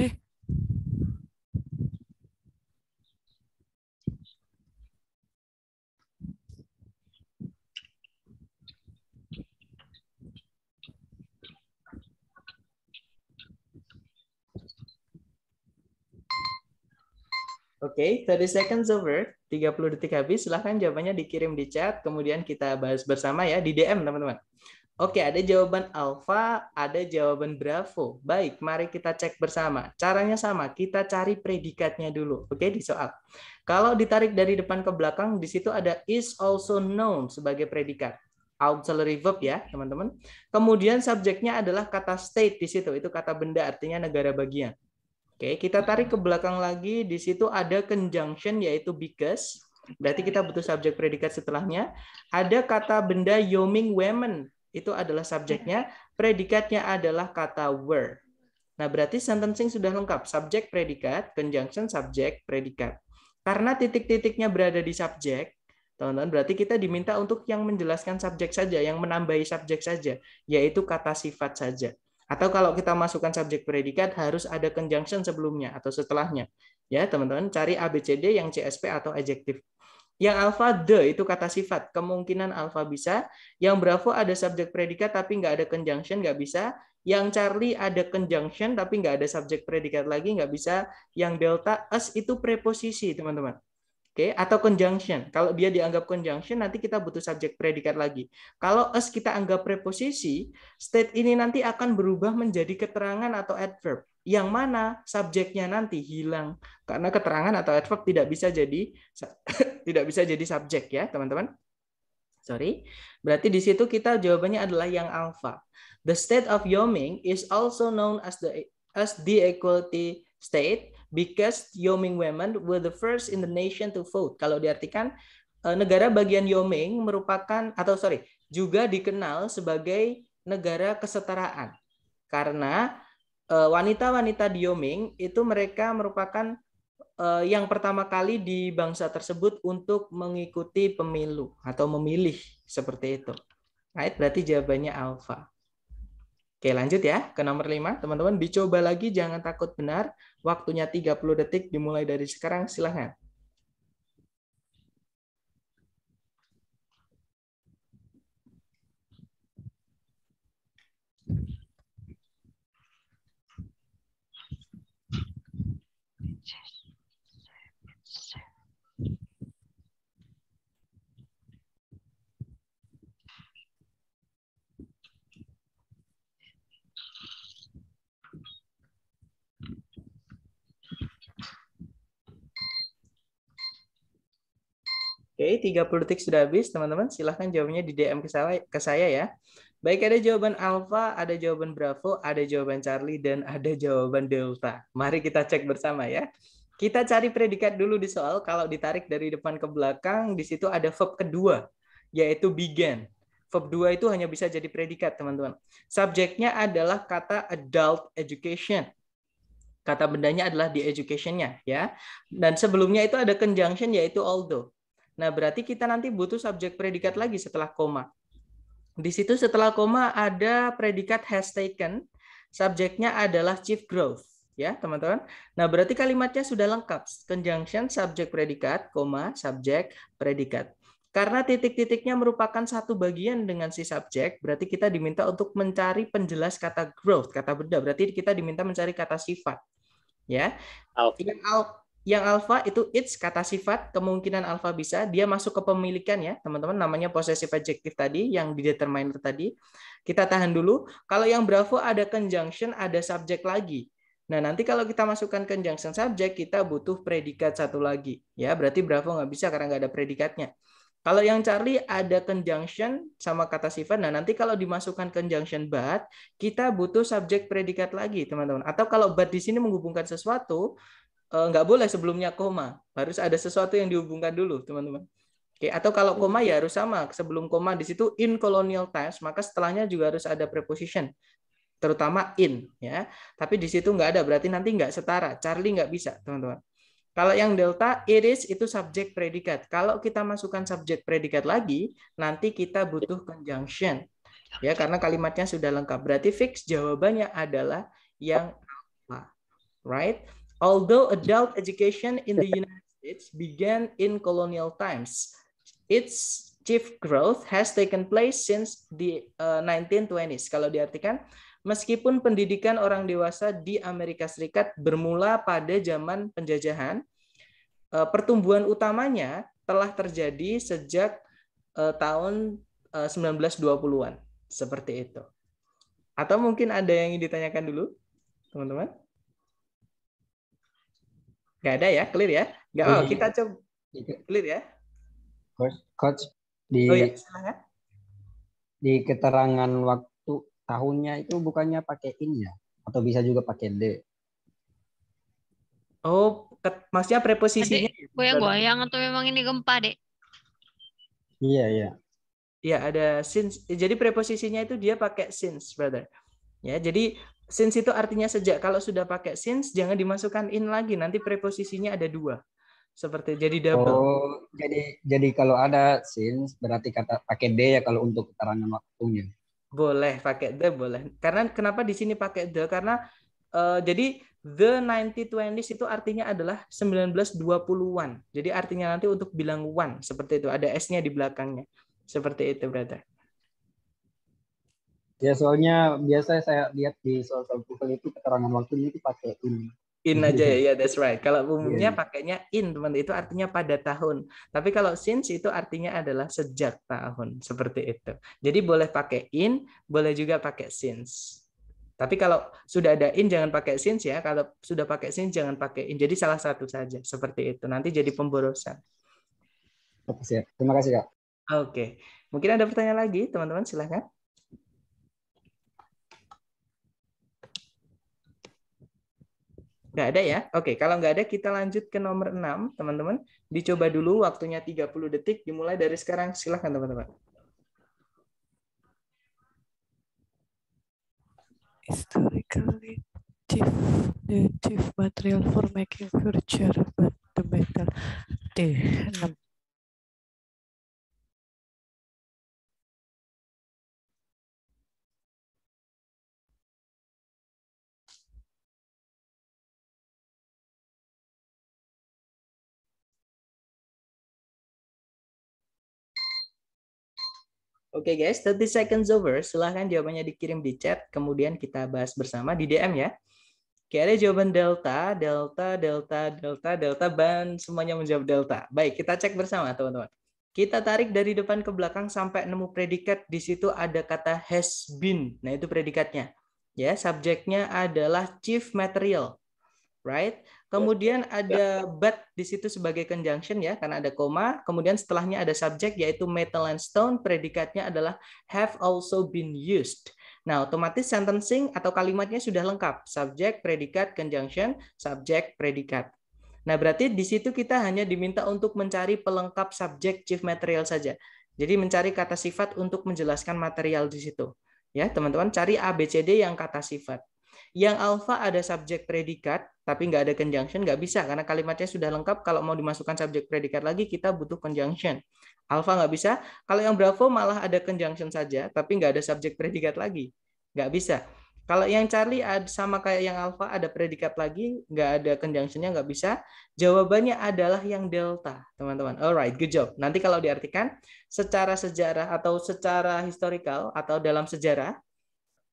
okay, 30 seconds over. 30 detik habis. Silahkan jawabannya dikirim di chat. Kemudian kita bahas bersama ya di DM, teman-teman. Oke, ada jawaban alfa, ada jawaban bravo. Baik, mari kita cek bersama. Caranya sama, kita cari predikatnya dulu. Oke, di soal. Kalau ditarik dari depan ke belakang, di situ ada is also known sebagai predikat. Auxiliary verb ya, teman-teman. Kemudian subjeknya adalah kata state di situ. Itu kata benda, artinya negara bagian. Oke, kita tarik ke belakang lagi. Di situ ada conjunction, yaitu because. Berarti kita butuh subjek predikat setelahnya. Ada kata benda yoming women itu adalah subjeknya, ya. predikatnya adalah kata were. Nah, berarti sentencing sudah lengkap. Subjek, predikat, conjunction, subjek, predikat. Karena titik-titiknya berada di subjek, teman-teman, berarti kita diminta untuk yang menjelaskan subjek saja, yang menambahi subjek saja, yaitu kata sifat saja. Atau kalau kita masukkan subjek predikat, harus ada conjunction sebelumnya atau setelahnya. Ya, teman-teman, cari ABCD yang CSP atau adjective yang alfa the itu kata sifat, kemungkinan alfa bisa. Yang bravo ada subjek predikat tapi nggak ada conjunction, nggak bisa. Yang Charlie ada conjunction tapi nggak ada subjek predikat lagi, nggak bisa. Yang delta s itu preposisi, teman-teman. Oke, okay? atau conjunction. Kalau dia dianggap conjunction, nanti kita butuh subjek predikat lagi. Kalau s kita anggap preposisi, state ini nanti akan berubah menjadi keterangan atau adverb yang mana subjeknya nanti hilang karena keterangan atau adverb tidak bisa jadi <laughs> tidak bisa jadi subjek ya teman-teman sorry berarti di situ kita jawabannya adalah yang alpha the state of yoming is also known as the e- as the equality state because yoming women were the first in the nation to vote kalau diartikan eh, negara bagian yoming merupakan atau sorry juga dikenal sebagai negara kesetaraan karena Eh, wanita-wanita Dioming itu mereka merupakan eh, yang pertama kali di bangsa tersebut untuk mengikuti pemilu atau memilih seperti itu. Right, berarti jawabannya alfa. Oke, lanjut ya ke nomor 5. Teman-teman dicoba lagi jangan takut benar. Waktunya 30 detik dimulai dari sekarang. Silahkan. Oke, 30 detik sudah habis, teman-teman. Silahkan jawabnya di DM ke saya, ke saya ya. Baik, ada jawaban Alpha, ada jawaban Bravo, ada jawaban Charlie, dan ada jawaban Delta. Mari kita cek bersama ya. Kita cari predikat dulu di soal. Kalau ditarik dari depan ke belakang, di situ ada verb kedua, yaitu began. Verb dua itu hanya bisa jadi predikat, teman-teman. Subjeknya adalah kata adult education kata bendanya adalah di education-nya ya. Dan sebelumnya itu ada conjunction yaitu although. Nah, berarti kita nanti butuh subjek predikat lagi setelah koma. Di situ setelah koma ada predikat has taken, subjeknya adalah chief growth ya teman-teman. Nah berarti kalimatnya sudah lengkap. Conjunction, subjek predikat, koma, subjek predikat. Karena titik-titiknya merupakan satu bagian dengan si subjek, berarti kita diminta untuk mencari penjelas kata growth, kata benda. Berarti kita diminta mencari kata sifat. Ya. Ah, Out. Yang yang alfa itu its kata sifat kemungkinan alfa bisa dia masuk ke pemilikan ya teman-teman namanya possessive adjective tadi yang di determiner tadi kita tahan dulu kalau yang bravo ada conjunction ada subjek lagi nah nanti kalau kita masukkan conjunction subjek kita butuh predikat satu lagi ya berarti bravo nggak bisa karena nggak ada predikatnya kalau yang Charlie ada conjunction sama kata sifat nah nanti kalau dimasukkan conjunction but kita butuh subjek predikat lagi teman-teman atau kalau but di sini menghubungkan sesuatu Eh, nggak boleh sebelumnya koma. Harus ada sesuatu yang dihubungkan dulu, teman-teman. Oke, atau kalau koma ya harus sama. Sebelum koma di situ in colonial times, maka setelahnya juga harus ada preposition terutama in ya. Tapi di situ nggak ada, berarti nanti nggak setara. Charlie nggak bisa, teman-teman. Kalau yang delta it is itu subjek predikat. Kalau kita masukkan subjek predikat lagi, nanti kita butuh conjunction. Ya, karena kalimatnya sudah lengkap. Berarti fix jawabannya adalah yang apa, Right? Although adult education in the United States began in colonial times, its chief growth has taken place since the uh, 1920s. Kalau diartikan, meskipun pendidikan orang dewasa di Amerika Serikat bermula pada zaman penjajahan, uh, pertumbuhan utamanya telah terjadi sejak uh, tahun uh, 1920-an. Seperti itu. Atau mungkin ada yang ingin ditanyakan dulu, teman-teman? Nggak ada ya, clear ya? Nggak, oh, kita iya. coba. Clear ya?
Coach, coach di oh, ya, di keterangan waktu tahunnya itu bukannya pakai ini ya? Atau bisa juga pakai d?
Oh, maksudnya
preposisinya?
Goyang-goyang atau memang ini gempa, Dek?
Iya, iya.
Iya, ada since. Jadi preposisinya itu dia pakai since, brother. Ya, jadi since itu artinya sejak. Kalau sudah pakai since, jangan dimasukkan in lagi. Nanti preposisinya ada dua. Seperti jadi double. Oh, jadi
jadi kalau ada since berarti kata pakai d ya kalau untuk keterangan waktunya.
Boleh pakai the boleh. Karena kenapa di sini pakai the? Karena uh, jadi the 1920s itu artinya adalah 1920-an. Jadi artinya nanti untuk bilang one seperti itu ada s-nya di belakangnya. Seperti itu, brother.
Ya soalnya biasa saya lihat di soal-soal Google itu keterangan waktunya itu pakai in In <laughs> aja ya, yeah, that's
right. Kalau umumnya yeah. Iya. pakainya in, teman itu artinya pada tahun. Tapi kalau since itu artinya adalah sejak tahun, seperti itu. Jadi boleh pakai in, boleh juga pakai since. Tapi kalau sudah ada in jangan pakai since ya. Kalau sudah pakai since jangan pakai in. Jadi salah satu saja, seperti itu. Nanti jadi pemborosan. Terima kasih, Kak. Oke. Okay. Mungkin ada pertanyaan lagi, teman-teman silahkan. Nggak ada ya? Oke, kalau nggak ada kita lanjut ke nomor 6, teman-teman. Dicoba dulu waktunya 30 detik, dimulai dari sekarang. Silahkan, teman-teman.
Historically, chief, the chief material for making furniture, but the metal. D. 6.
Oke okay guys, 30 seconds over. Silahkan jawabannya dikirim di chat, kemudian kita bahas bersama di DM ya. Oke, ada jawaban delta, delta, delta, delta, delta, ban. semuanya menjawab delta. Baik, kita cek bersama teman-teman. Kita tarik dari depan ke belakang sampai nemu predikat. Di situ ada kata has been. Nah, itu predikatnya. Ya, subjeknya adalah chief material. Right? Kemudian ada ya. but di situ sebagai conjunction ya karena ada koma. Kemudian setelahnya ada subjek yaitu metal and stone. Predikatnya adalah have also been used. Nah, otomatis sentencing atau kalimatnya sudah lengkap. Subjek, predikat, conjunction, subjek, predikat. Nah, berarti di situ kita hanya diminta untuk mencari pelengkap subjek chief material saja. Jadi mencari kata sifat untuk menjelaskan material di situ. Ya, teman-teman cari ABCD yang kata sifat. Yang alfa ada subjek predikat, tapi nggak ada conjunction, nggak bisa. Karena kalimatnya sudah lengkap, kalau mau dimasukkan subjek predikat lagi, kita butuh conjunction. Alfa nggak bisa. Kalau yang bravo malah ada conjunction saja, tapi nggak ada subjek predikat lagi. Nggak bisa. Kalau yang Charlie sama kayak yang alfa, ada predikat lagi, nggak ada nya nggak bisa. Jawabannya adalah yang Delta, teman-teman. Alright, good job. Nanti kalau diartikan secara sejarah atau secara historical atau dalam sejarah,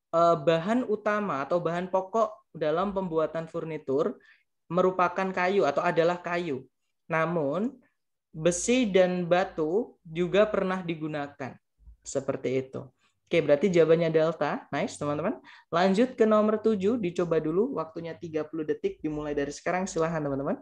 Eh, bahan utama atau bahan pokok dalam pembuatan furnitur merupakan kayu atau adalah kayu. Namun, besi dan batu juga pernah digunakan. Seperti itu. Oke, berarti jawabannya delta. Nice, teman-teman. Lanjut ke nomor 7, dicoba dulu. Waktunya 30 detik, dimulai dari sekarang. Silahkan, teman-teman.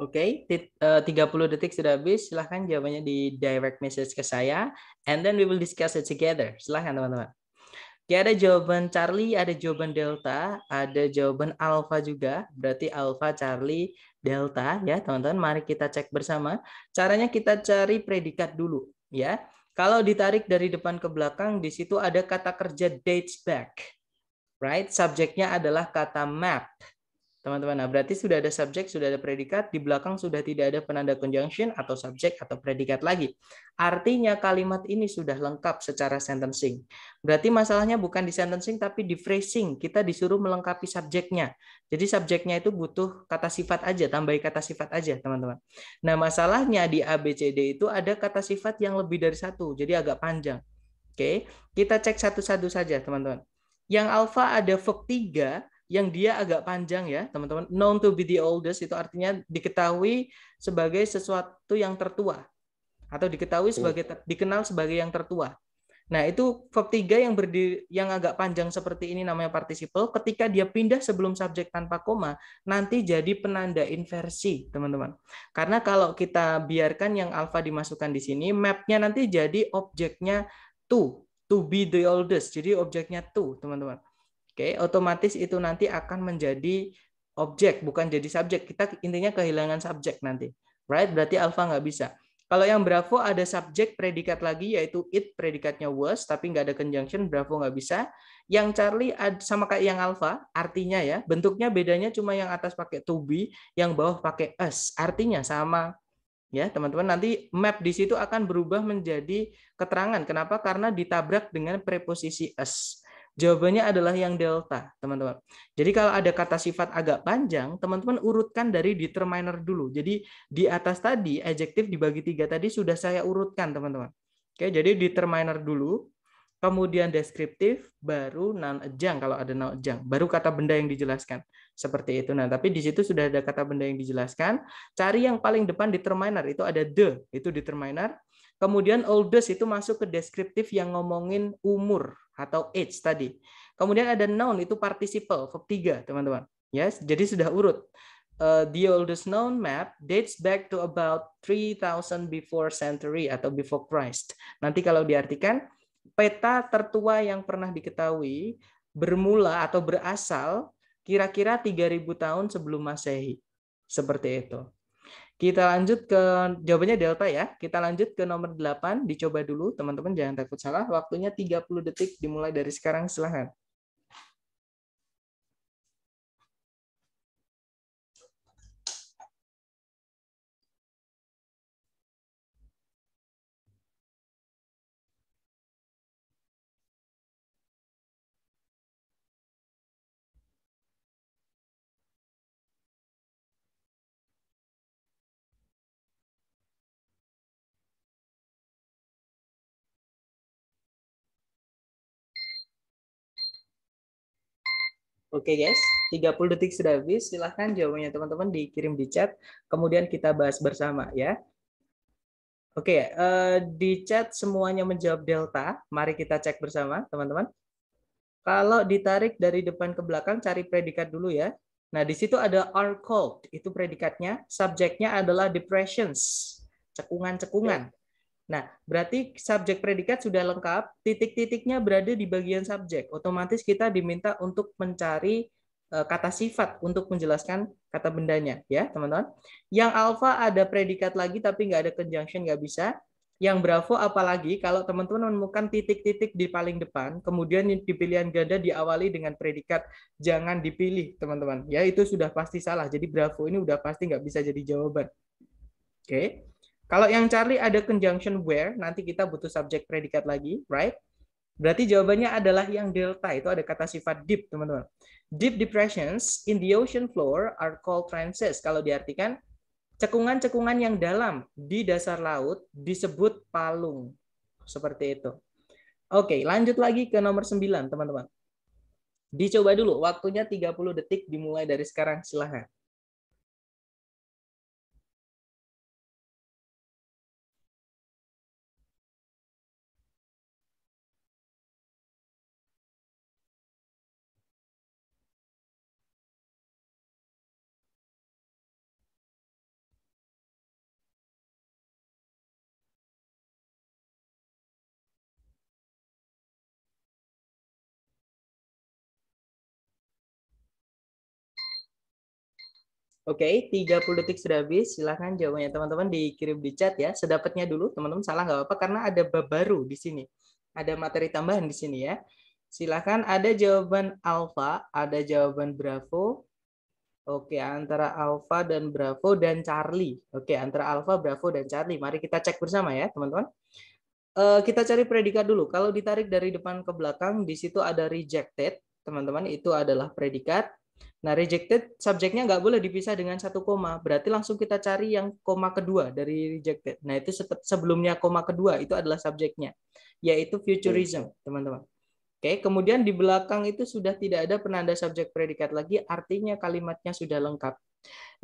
Oke, okay,
eh, puluh 30 detik sudah habis. Silahkan jawabannya di direct message ke saya. And then we will discuss it together. Silahkan teman-teman. Oke, ada jawaban Charlie, ada jawaban Delta, ada jawaban Alpha juga. Berarti Alpha, Charlie, Delta. Ya, teman-teman, mari kita cek bersama. Caranya kita cari predikat dulu. ya. Kalau ditarik dari depan ke belakang, di situ ada kata kerja dates back. Right? Subjeknya adalah kata map teman-teman. Nah, berarti sudah ada subjek, sudah ada predikat, di belakang sudah tidak ada penanda conjunction atau subjek atau predikat lagi. Artinya kalimat ini sudah lengkap secara sentencing. Berarti masalahnya bukan di sentencing tapi di phrasing. Kita disuruh melengkapi subjeknya. Jadi subjeknya itu butuh kata sifat aja, tambahi kata sifat aja, teman-teman. Nah, masalahnya di ABCD itu ada kata sifat yang lebih dari satu, jadi agak panjang. Oke, kita cek satu-satu saja, teman-teman. Yang alfa ada verb 3, yang dia agak panjang ya, teman-teman. Known to be the oldest itu artinya diketahui sebagai sesuatu yang tertua atau diketahui oh. sebagai dikenal sebagai yang tertua. Nah, itu verb tiga yang berdiri, yang agak panjang seperti ini namanya participle. Ketika dia pindah sebelum subjek tanpa koma, nanti jadi penanda inversi, teman-teman. Karena kalau kita biarkan yang alfa dimasukkan di sini, mapnya nanti jadi objeknya to, to be the oldest. Jadi objeknya to, teman-teman. Oke, otomatis itu nanti akan menjadi objek, bukan jadi subjek. Kita intinya kehilangan subjek nanti. Right? Berarti alfa nggak bisa. Kalau yang Bravo ada subjek predikat lagi yaitu it predikatnya was tapi nggak ada conjunction Bravo nggak bisa. Yang Charlie sama kayak yang alfa, artinya ya bentuknya bedanya cuma yang atas pakai to be yang bawah pakai us artinya sama ya teman-teman nanti map di situ akan berubah menjadi keterangan kenapa karena ditabrak dengan preposisi us Jawabannya adalah yang delta, teman-teman. Jadi kalau ada kata sifat agak panjang, teman-teman urutkan dari determiner dulu. Jadi di atas tadi, adjektif dibagi tiga tadi sudah saya urutkan, teman-teman. Oke, jadi determiner dulu, kemudian deskriptif, baru non adjunct kalau ada non adjunct, baru kata benda yang dijelaskan. Seperti itu. Nah, tapi di situ sudah ada kata benda yang dijelaskan. Cari yang paling depan determiner, itu ada the, itu determiner. Kemudian oldest itu masuk ke deskriptif yang ngomongin umur atau age tadi. Kemudian ada noun itu participle verb 3, teman-teman. Yes, jadi sudah urut. Uh, the oldest known map dates back to about 3000 before century atau before Christ. Nanti kalau diartikan peta tertua yang pernah diketahui bermula atau berasal kira-kira 3000 tahun sebelum Masehi. Seperti itu. Kita lanjut ke jawabannya delta ya. Kita lanjut ke nomor 8, dicoba dulu teman-teman jangan takut salah. Waktunya 30 detik dimulai dari sekarang silahkan. Oke guys, 30 detik sudah habis. Silahkan jawabannya teman-teman dikirim di chat. Kemudian kita bahas bersama ya. Oke, uh, di chat semuanya menjawab delta. Mari kita cek bersama teman-teman. Kalau ditarik dari depan ke belakang, cari predikat dulu ya. Nah, di situ ada are cold, itu predikatnya. Subjeknya adalah depressions, cekungan-cekungan. Nah, berarti subjek predikat sudah lengkap, titik-titiknya berada di bagian subjek. Otomatis kita diminta untuk mencari eh, kata sifat untuk menjelaskan kata bendanya, ya teman-teman. Yang alfa ada predikat lagi tapi nggak ada conjunction, nggak bisa. Yang bravo apalagi kalau teman-teman menemukan titik-titik di paling depan, kemudian di pilihan ganda diawali dengan predikat jangan dipilih, teman-teman. Ya itu sudah pasti salah. Jadi bravo ini udah pasti nggak bisa jadi jawaban. Oke. Okay. Kalau yang Charlie ada conjunction where, nanti kita butuh subjek predikat lagi, right? Berarti jawabannya adalah yang delta, itu ada kata sifat deep, teman-teman. Deep depressions in the ocean floor are called trenches. Kalau diartikan, cekungan-cekungan yang dalam di dasar laut disebut palung. Seperti itu. Oke, lanjut lagi ke nomor 9, teman-teman. Dicoba dulu, waktunya 30
detik dimulai dari sekarang, silahkan.
Oke, okay, 30 detik sudah habis. Silahkan jawabannya teman-teman dikirim di chat ya. Sedapatnya dulu, teman-teman salah nggak apa-apa karena ada bab baru di sini. Ada materi tambahan di sini ya. Silahkan ada jawaban alfa, ada jawaban bravo. Oke, okay, antara alfa dan bravo dan Charlie. Oke, okay, antara alfa, bravo, dan Charlie. Mari kita cek bersama ya, teman-teman. Uh, kita cari predikat dulu. Kalau ditarik dari depan ke belakang, di situ ada rejected. Teman-teman, itu adalah predikat Nah, rejected subjeknya nggak boleh dipisah dengan satu koma. Berarti langsung kita cari yang koma kedua dari rejected. Nah, itu sebelumnya koma kedua itu adalah subjeknya, yaitu futurism, iya. teman-teman. Oke, kemudian di belakang itu sudah tidak ada penanda subjek predikat lagi, artinya kalimatnya sudah lengkap.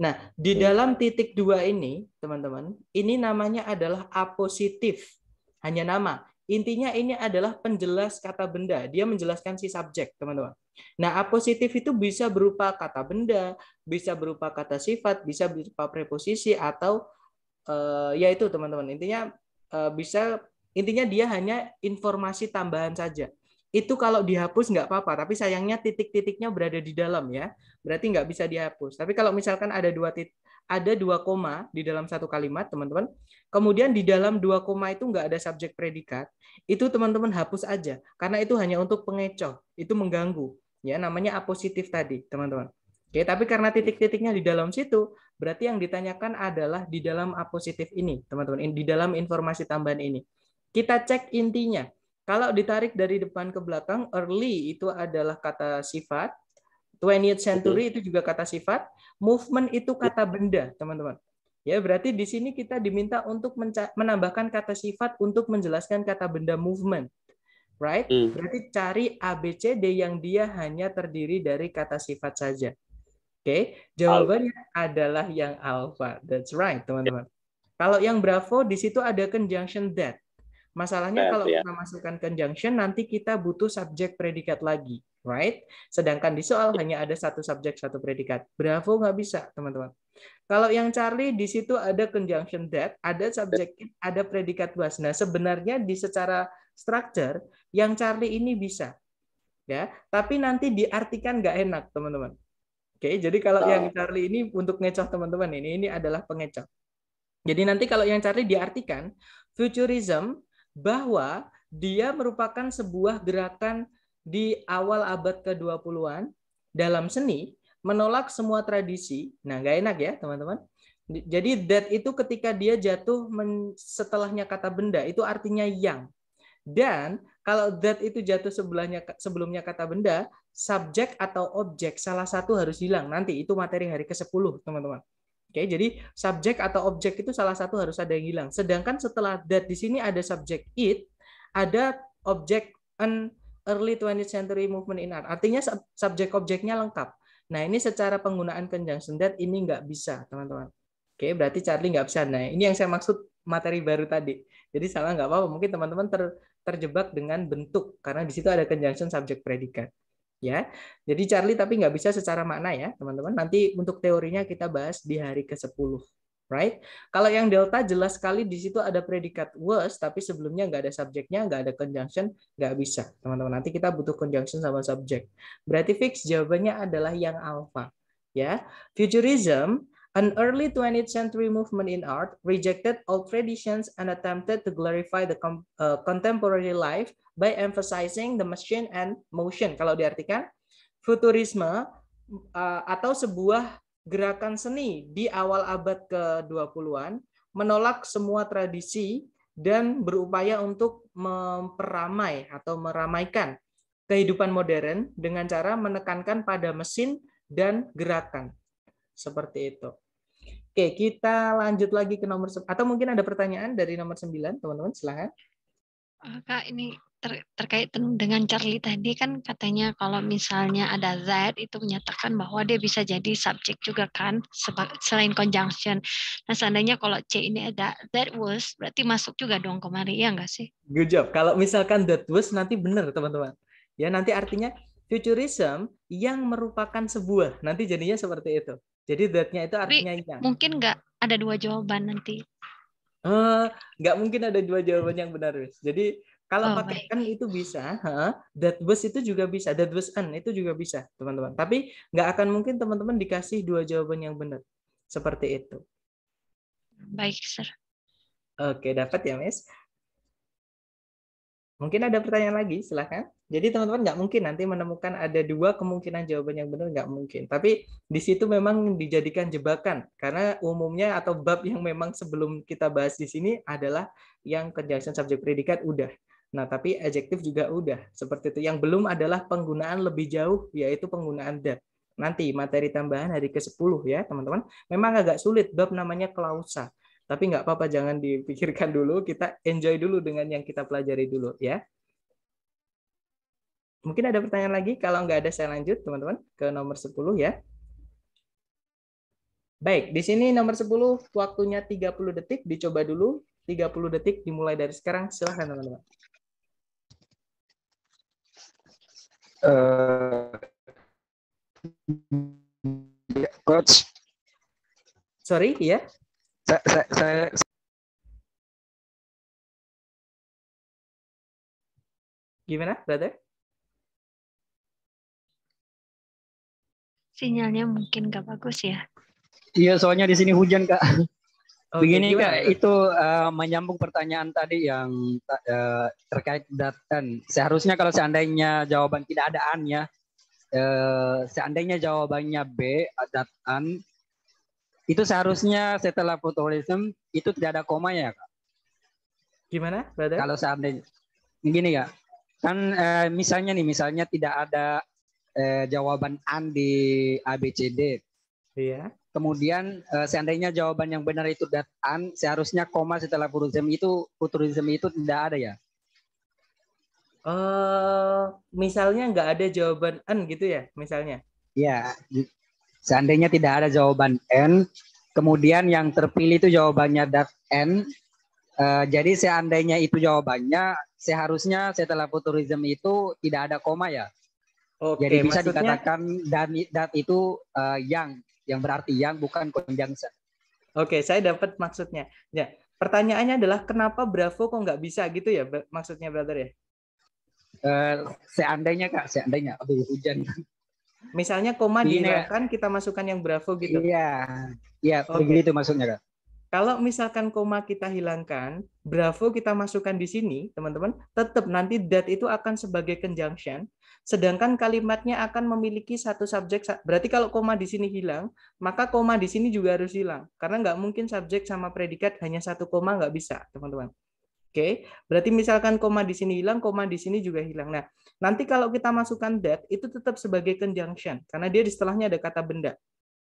Nah, di iya. dalam titik dua ini, teman-teman, ini namanya adalah apositif. Hanya nama. Intinya ini adalah penjelas kata benda. Dia menjelaskan si subjek, teman-teman. Nah, apositif itu bisa berupa kata benda, bisa berupa kata sifat, bisa berupa preposisi atau uh, ya itu teman-teman. Intinya uh, bisa intinya dia hanya informasi tambahan saja. Itu kalau dihapus nggak apa-apa, tapi sayangnya titik-titiknya berada di dalam ya. Berarti nggak bisa dihapus. Tapi kalau misalkan ada dua titik ada dua koma di dalam satu kalimat, teman-teman. Kemudian di dalam dua koma itu nggak ada subjek predikat. Itu teman-teman hapus aja, karena itu hanya untuk pengecoh. Itu mengganggu. Ya, namanya apositif tadi, teman-teman. Oke, tapi karena titik-titiknya di dalam situ, berarti yang ditanyakan adalah di dalam apositif ini, teman-teman, di dalam informasi tambahan ini. Kita cek intinya. Kalau ditarik dari depan ke belakang, early itu adalah kata sifat, 20th century itu juga kata sifat, movement itu ya. kata benda, teman-teman. Ya, berarti di sini kita diminta untuk menambahkan kata sifat untuk menjelaskan kata benda movement. Right? Hmm. Berarti cari ABCD yang dia hanya terdiri dari kata sifat saja. Oke, okay? jawabannya alpha. adalah yang alpha. That's right, teman-teman. Ya. Kalau yang bravo di situ ada conjunction that. Masalahnya nah, kalau ya. kita masukkan conjunction nanti kita butuh subjek predikat lagi, right? Sedangkan di soal iya. hanya ada satu subjek satu predikat. Bravo nggak bisa, teman-teman. Kalau yang Charlie di situ ada conjunction that, ada subjek, ada predikat was. Nah, sebenarnya di secara structure yang Charlie ini bisa. Ya, tapi nanti diartikan nggak enak, teman-teman. Oke, jadi kalau oh. yang Charlie ini untuk ngecoh teman-teman ini ini adalah pengecoh. Jadi nanti kalau yang Charlie diartikan futurism bahwa dia merupakan sebuah gerakan di awal abad ke-20-an dalam seni menolak semua tradisi. Nah, nggak enak ya, teman-teman. Jadi that itu ketika dia jatuh setelahnya kata benda itu artinya yang. Dan kalau that itu jatuh sebelahnya sebelumnya kata benda, subjek atau objek salah satu harus hilang. Nanti itu materi hari ke-10, teman-teman. Oke, jadi subjek atau objek itu salah satu harus ada yang hilang. Sedangkan setelah that di sini ada subjek it, ada objek an early 20th century movement in art. Artinya subjek objeknya lengkap. Nah, ini secara penggunaan conjunction that ini nggak bisa, teman-teman. Oke, berarti Charlie nggak bisa. Nah, ini yang saya maksud materi baru tadi. Jadi salah nggak apa-apa. Mungkin teman-teman ter, terjebak dengan bentuk karena di situ ada conjunction subjek predikat ya. Jadi Charlie tapi nggak bisa secara makna ya, teman-teman. Nanti untuk teorinya kita bahas di hari ke-10. Right? Kalau yang delta jelas sekali di situ ada predikat was, tapi sebelumnya nggak ada subjeknya, nggak ada conjunction, nggak bisa. Teman-teman, nanti kita butuh conjunction sama subjek. Berarti fix jawabannya adalah yang alpha. Ya, futurism An early 20th century movement in art rejected old traditions and attempted to glorify the uh, contemporary life by emphasizing the machine and motion. Kalau diartikan, futurisme uh, atau sebuah gerakan seni di awal abad ke-20-an menolak semua tradisi dan berupaya untuk memperamai atau meramaikan kehidupan modern dengan cara menekankan pada mesin dan gerakan. Seperti itu. Oke, kita lanjut lagi ke nomor atau mungkin ada pertanyaan dari nomor sembilan, teman-teman silahkan. Eh, Kak, ini
ter terkait dengan Charlie tadi kan katanya kalau misalnya ada Z itu menyatakan bahwa dia bisa jadi subjek juga kan selain conjunction. Nah, seandainya kalau C ini ada that was berarti masuk juga dong kemari ya enggak sih?
Good job. Kalau misalkan that was nanti benar teman-teman. Ya nanti artinya futurism yang merupakan sebuah. Nanti jadinya seperti itu. Jadi that-nya itu artinya Tapi, yang.
Mungkin nggak ada dua jawaban nanti.
Uh, mungkin ada dua jawaban yang benar, Riz. Jadi kalau oh pakai kan itu bisa, huh? that was itu juga bisa, that bus an itu juga bisa, teman-teman. Tapi nggak akan mungkin teman-teman dikasih dua jawaban yang benar. Seperti itu. Baik, Sir. Oke, dapat ya, Miss? Mungkin ada pertanyaan lagi, silahkan. Jadi teman-teman nggak mungkin nanti menemukan ada dua kemungkinan jawaban yang benar nggak mungkin. Tapi di situ memang dijadikan jebakan karena umumnya atau bab yang memang sebelum kita bahas di sini adalah yang conjunction subjek predikat udah. Nah, tapi adjektif juga udah seperti itu. Yang belum adalah penggunaan lebih jauh yaitu penggunaan the. Nanti materi tambahan hari ke-10 ya, teman-teman. Memang agak sulit bab namanya klausa tapi nggak apa-apa, jangan dipikirkan dulu. Kita enjoy dulu dengan yang kita pelajari dulu, ya. Mungkin ada pertanyaan lagi? Kalau nggak ada, saya lanjut, teman-teman, ke nomor 10 ya. Baik, di sini nomor 10, waktunya 30 detik. Dicoba dulu, 30 detik dimulai dari sekarang. Silahkan, teman-teman.
coach. Eh, Sorry, ya? saya, saya, saya gimana brother
sinyalnya mungkin gak bagus ya
iya soalnya di sini hujan kak Oh, begini iya, kak itu uh, menyambung pertanyaan tadi yang uh, terkait datan seharusnya kalau seandainya jawaban tidak ada an ya uh, seandainya jawabannya b datan itu seharusnya setelah fotoholism itu tidak ada koma ya, Kak. Gimana, Brother? Kalau seandainya begini ya, kan eh, misalnya nih, misalnya tidak ada eh, jawaban an di ABCD. Iya. Kemudian eh, seandainya jawaban yang benar itu dat an, seharusnya koma setelah futurism itu futurism itu tidak ada ya.
Eh, uh, misalnya nggak ada jawaban an gitu ya, misalnya.
Ya, Seandainya tidak ada jawaban N, kemudian yang terpilih itu jawabannya dat N. Uh, jadi seandainya itu jawabannya, seharusnya setelah futurism itu tidak ada koma ya. Oke, jadi bisa maksudnya... dikatakan dan dat itu
uh, yang yang berarti yang bukan conjunction. Oke, saya dapat maksudnya. Ya, pertanyaannya adalah kenapa Bravo kok nggak bisa gitu ya maksudnya brother ya? Uh, seandainya
kak, seandainya aduh hujan.
Misalnya koma yeah. dihilangkan, kita masukkan yang bravo gitu. Iya, iya okay. begitu maksudnya kak. Kalau misalkan koma kita hilangkan, bravo kita masukkan di sini, teman-teman, tetap nanti that itu akan sebagai conjunction, sedangkan kalimatnya akan memiliki satu subjek. Berarti kalau koma di sini hilang, maka koma di sini juga harus hilang, karena nggak mungkin subjek sama predikat hanya satu koma nggak bisa, teman-teman. Oke, berarti misalkan koma di sini hilang, koma di sini juga hilang. Nah, nanti kalau kita masukkan that itu tetap sebagai conjunction karena dia di setelahnya ada kata benda.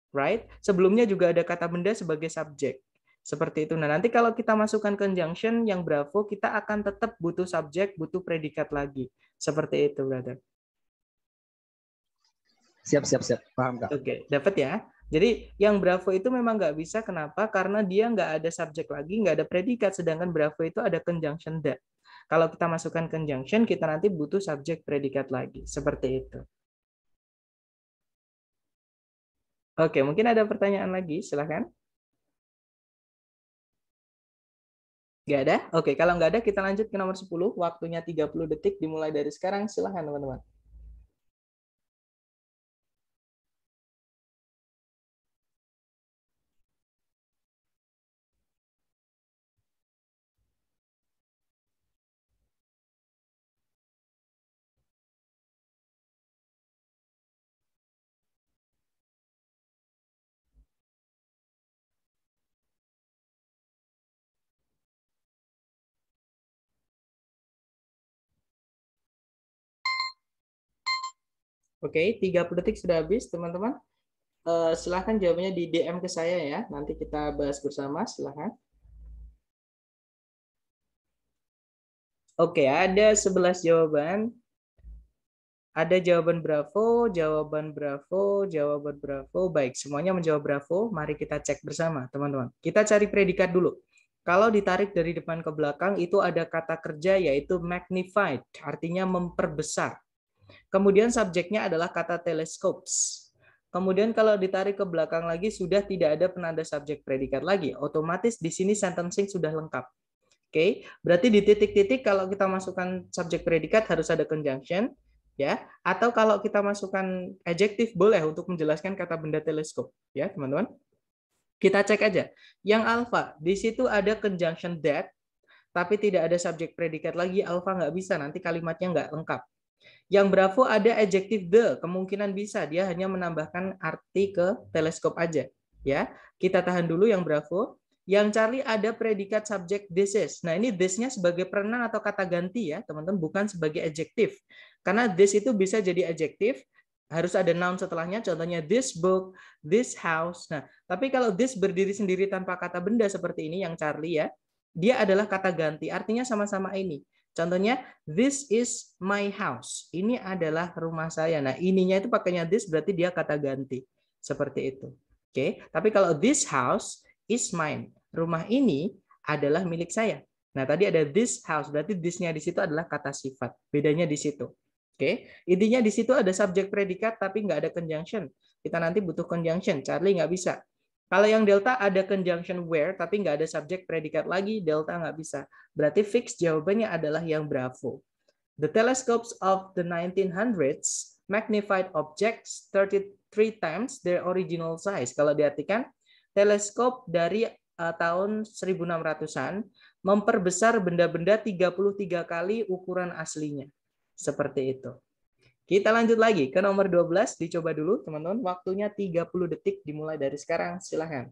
Right? Sebelumnya juga ada kata benda sebagai subjek. Seperti itu. Nah, nanti kalau kita masukkan conjunction yang bravo, kita akan tetap butuh subjek, butuh predikat lagi. Seperti itu, brother.
Siap, siap, siap. Paham, Kak.
Oke, dapat ya? Jadi yang Bravo itu memang nggak bisa kenapa? Karena dia nggak ada subjek lagi, nggak ada predikat. Sedangkan Bravo itu ada conjunction that. Kalau kita masukkan conjunction, kita nanti butuh subjek predikat lagi. Seperti itu.
Oke, mungkin ada pertanyaan lagi. Silahkan. Nggak ada? Oke, kalau nggak ada kita lanjut ke nomor 10. Waktunya 30 detik dimulai dari sekarang. Silahkan teman-teman.
Oke, okay, 30 detik sudah habis, teman-teman. Uh, silahkan jawabannya di DM ke saya ya. Nanti kita bahas bersama, silahkan.
Oke, okay, ada 11
jawaban. Ada jawaban bravo, jawaban bravo, jawaban bravo. Baik, semuanya menjawab bravo. Mari kita cek bersama, teman-teman. Kita cari predikat dulu. Kalau ditarik dari depan ke belakang, itu ada kata kerja yaitu magnified, artinya memperbesar. Kemudian subjeknya adalah kata teleskops. Kemudian kalau ditarik ke belakang lagi sudah tidak ada penanda subjek predikat lagi. Otomatis di sini sentencing sudah lengkap. Oke, okay? berarti di titik-titik kalau kita masukkan subjek predikat harus ada conjunction ya atau kalau kita masukkan adjektif boleh untuk menjelaskan kata benda teleskop ya, teman-teman. Kita cek aja. Yang Alpha di situ ada conjunction that tapi tidak ada subjek predikat lagi, Alpha nggak bisa, nanti kalimatnya nggak lengkap. Yang bravo ada adjektif the, kemungkinan bisa dia hanya menambahkan arti ke teleskop aja, ya. Kita tahan dulu yang bravo. Yang Charlie ada predikat subjek this is. Nah, ini this-nya sebagai perenang atau kata ganti ya, teman-teman, bukan sebagai adjektif. Karena this itu bisa jadi adjektif, harus ada noun setelahnya, contohnya this book, this house. Nah, tapi kalau this berdiri sendiri tanpa kata benda seperti ini yang Charlie ya, dia adalah kata ganti, artinya sama-sama ini. Contohnya, this is my house. Ini adalah rumah saya. Nah, ininya itu pakainya this berarti dia kata ganti. Seperti itu. Oke, okay? tapi kalau this house is mine. Rumah ini adalah milik saya. Nah, tadi ada this house, berarti this-nya di situ adalah kata sifat. Bedanya di situ. Oke, okay? intinya di situ ada subjek predikat tapi nggak ada conjunction. Kita nanti butuh conjunction. Charlie nggak bisa. Kalau yang delta ada conjunction where, tapi nggak ada subjek predikat lagi, delta nggak bisa. Berarti fix jawabannya adalah yang Bravo. The telescopes of the 1900s magnified objects 33 times their original size. Kalau diartikan, teleskop dari uh, tahun 1600-an memperbesar benda-benda 33 kali ukuran aslinya. Seperti itu. Kita lanjut lagi ke nomor 12, dicoba dulu teman-teman. Waktunya 30 detik dimulai dari sekarang, silahkan.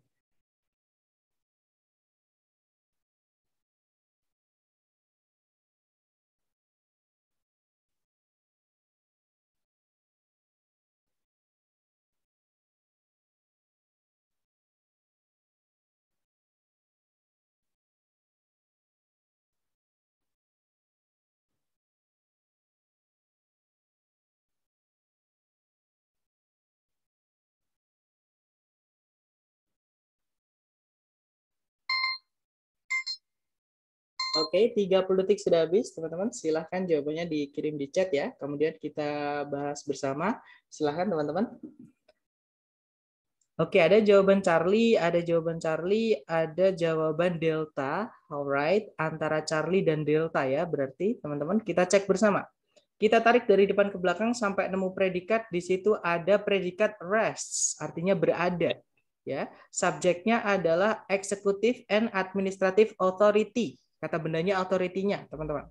Oke, 30 detik sudah habis, teman-teman. Silahkan jawabannya dikirim di chat ya. Kemudian kita bahas bersama. Silahkan, teman-teman. Oke, ada jawaban Charlie, ada jawaban Charlie, ada jawaban Delta. Alright, antara Charlie dan Delta ya. Berarti, teman-teman, kita cek bersama. Kita tarik dari depan ke belakang sampai nemu predikat. Di situ ada predikat rests, artinya berada ya. Subjeknya adalah executive and administrative authority. Kata bendanya authority-nya, teman-teman.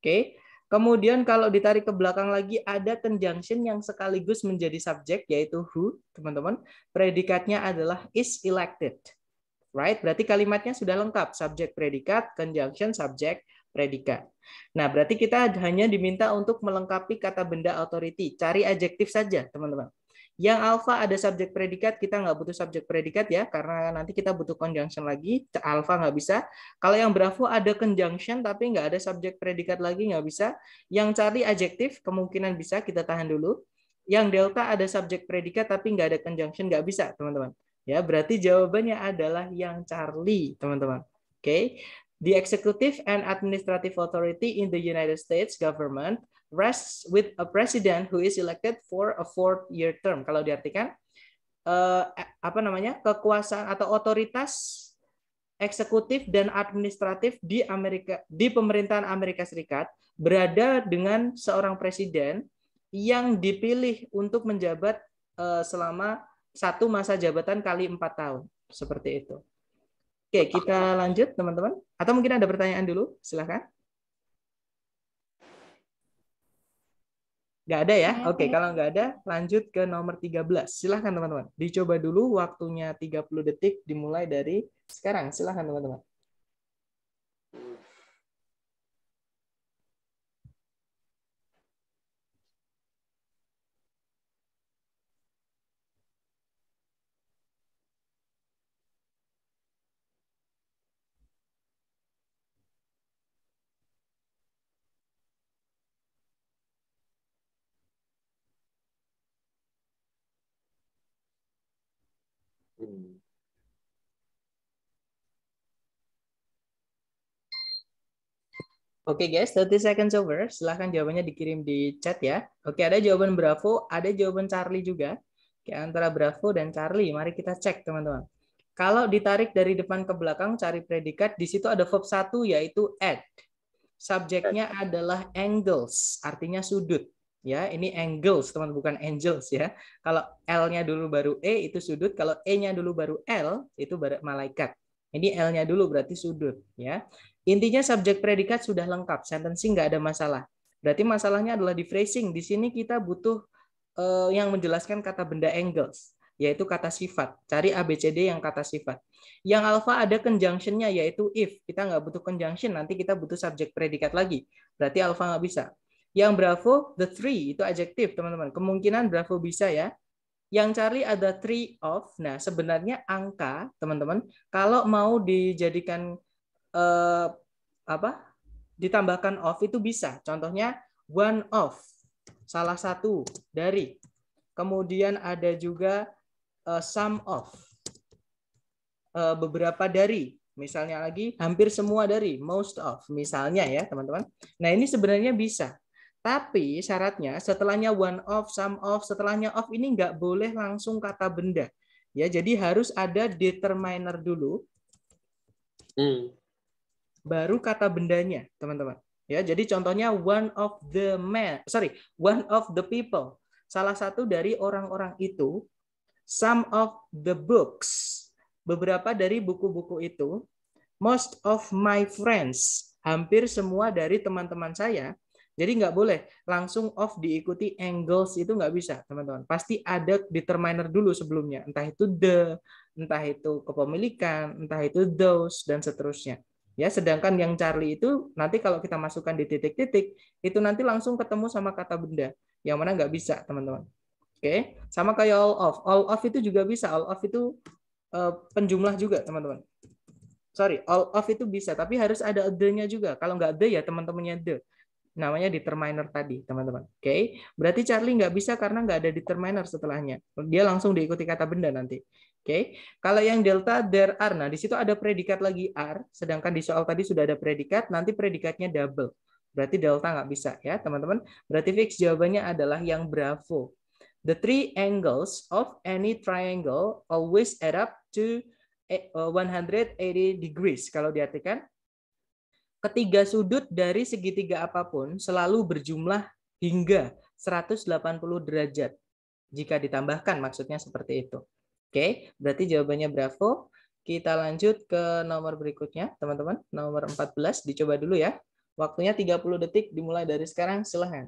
Oke. Kemudian kalau ditarik ke belakang lagi ada conjunction yang sekaligus menjadi subjek yaitu who, teman-teman. Predikatnya adalah is elected. Right? Berarti kalimatnya sudah lengkap, subjek predikat, conjunction subjek predikat. Nah, berarti kita hanya diminta untuk melengkapi kata benda authority. Cari adjektif saja, teman-teman. Yang alfa ada subjek predikat, kita nggak butuh subjek predikat ya, karena nanti kita butuh conjunction lagi, alfa nggak bisa. Kalau yang bravo ada conjunction, tapi nggak ada subjek predikat lagi, nggak bisa. Yang cari adjektif, kemungkinan bisa, kita tahan dulu. Yang delta ada subjek predikat, tapi nggak ada conjunction, nggak bisa, teman-teman. Ya, berarti jawabannya adalah yang Charlie, teman-teman. Oke, okay? the executive and administrative authority in the United States government rest with a president who is elected for a fourth year term. Kalau diartikan eh, apa namanya? kekuasaan atau otoritas eksekutif dan administratif di Amerika di pemerintahan Amerika Serikat berada dengan seorang presiden yang dipilih untuk menjabat eh, selama satu masa jabatan kali empat tahun seperti itu. Oke, kita lanjut teman-teman. Atau mungkin ada pertanyaan dulu, Silakan. Nggak ada ya? Oke, okay, kalau nggak ada, lanjut ke nomor 13. Silahkan teman-teman. Dicoba dulu waktunya 30 detik dimulai dari sekarang. Silahkan teman-teman. Oke okay guys, 30 seconds over. Silahkan jawabannya dikirim di chat ya. Oke, okay, ada jawaban Bravo, ada jawaban Charlie juga. Oke, okay, antara Bravo dan Charlie, mari kita cek teman-teman. Kalau ditarik dari depan ke belakang, cari predikat, di situ ada verb satu yaitu add. Subjeknya adalah angles, artinya sudut. Ya, ini angles, teman bukan angels ya. Kalau L-nya dulu baru E itu sudut, kalau E-nya dulu baru L itu malaikat. Ini L-nya dulu berarti sudut ya. Intinya subjek predikat sudah lengkap, sentencing nggak ada masalah. Berarti masalahnya adalah di phrasing. Di sini kita butuh uh, yang menjelaskan kata benda angles, yaitu kata sifat. Cari ABCD yang kata sifat. Yang alfa ada konjungsi-nya yaitu if. Kita nggak butuh conjunction, nanti kita butuh subjek predikat lagi. Berarti alfa nggak bisa. Yang bravo, the three, itu adjektif, teman-teman. Kemungkinan bravo bisa ya yang cari ada three of. Nah, sebenarnya angka, teman-teman, kalau mau dijadikan eh, apa? ditambahkan of itu bisa. Contohnya one of, salah satu dari. Kemudian ada juga eh, sum of. Eh, beberapa dari. Misalnya lagi hampir semua dari, most of misalnya ya, teman-teman. Nah, ini sebenarnya bisa. Tapi syaratnya setelahnya one of, some of, setelahnya of ini nggak boleh langsung kata benda. Ya, jadi harus ada determiner dulu. Hmm. Baru kata bendanya, teman-teman. Ya, jadi contohnya one of the men, sorry, one of the people. Salah satu dari orang-orang itu, some of the books, beberapa dari buku-buku itu, most of my friends, hampir semua dari teman-teman saya, jadi nggak boleh langsung off diikuti angles itu nggak bisa, teman-teman. Pasti ada determiner dulu sebelumnya. Entah itu the, entah itu kepemilikan, entah itu those, dan seterusnya. Ya, sedangkan yang Charlie itu nanti kalau kita masukkan di titik-titik, itu nanti langsung ketemu sama kata benda. Yang mana nggak bisa, teman-teman. Oke, sama kayak all of. All of itu juga bisa. All of itu uh, penjumlah juga, teman-teman sorry, all of itu bisa, tapi harus ada the-nya juga. Kalau nggak the ya teman-temannya the namanya determiner tadi, teman-teman. Oke, okay? berarti Charlie nggak bisa karena nggak ada determiner setelahnya. Dia langsung diikuti kata benda nanti. Oke, okay? kalau yang delta there are, nah di situ ada predikat lagi are, sedangkan di soal tadi sudah ada predikat, nanti predikatnya double. Berarti delta nggak bisa ya, teman-teman. Berarti fix jawabannya adalah yang bravo. The three angles of any triangle always add up to 180 eh, eh, degrees. Kalau diartikan, Ketiga sudut dari segitiga apapun selalu berjumlah hingga 180 derajat. Jika ditambahkan maksudnya seperti itu. Oke, berarti jawabannya bravo. Kita lanjut ke nomor berikutnya, teman-teman. Nomor 14 dicoba dulu ya. Waktunya 30 detik dimulai dari sekarang, silahkan.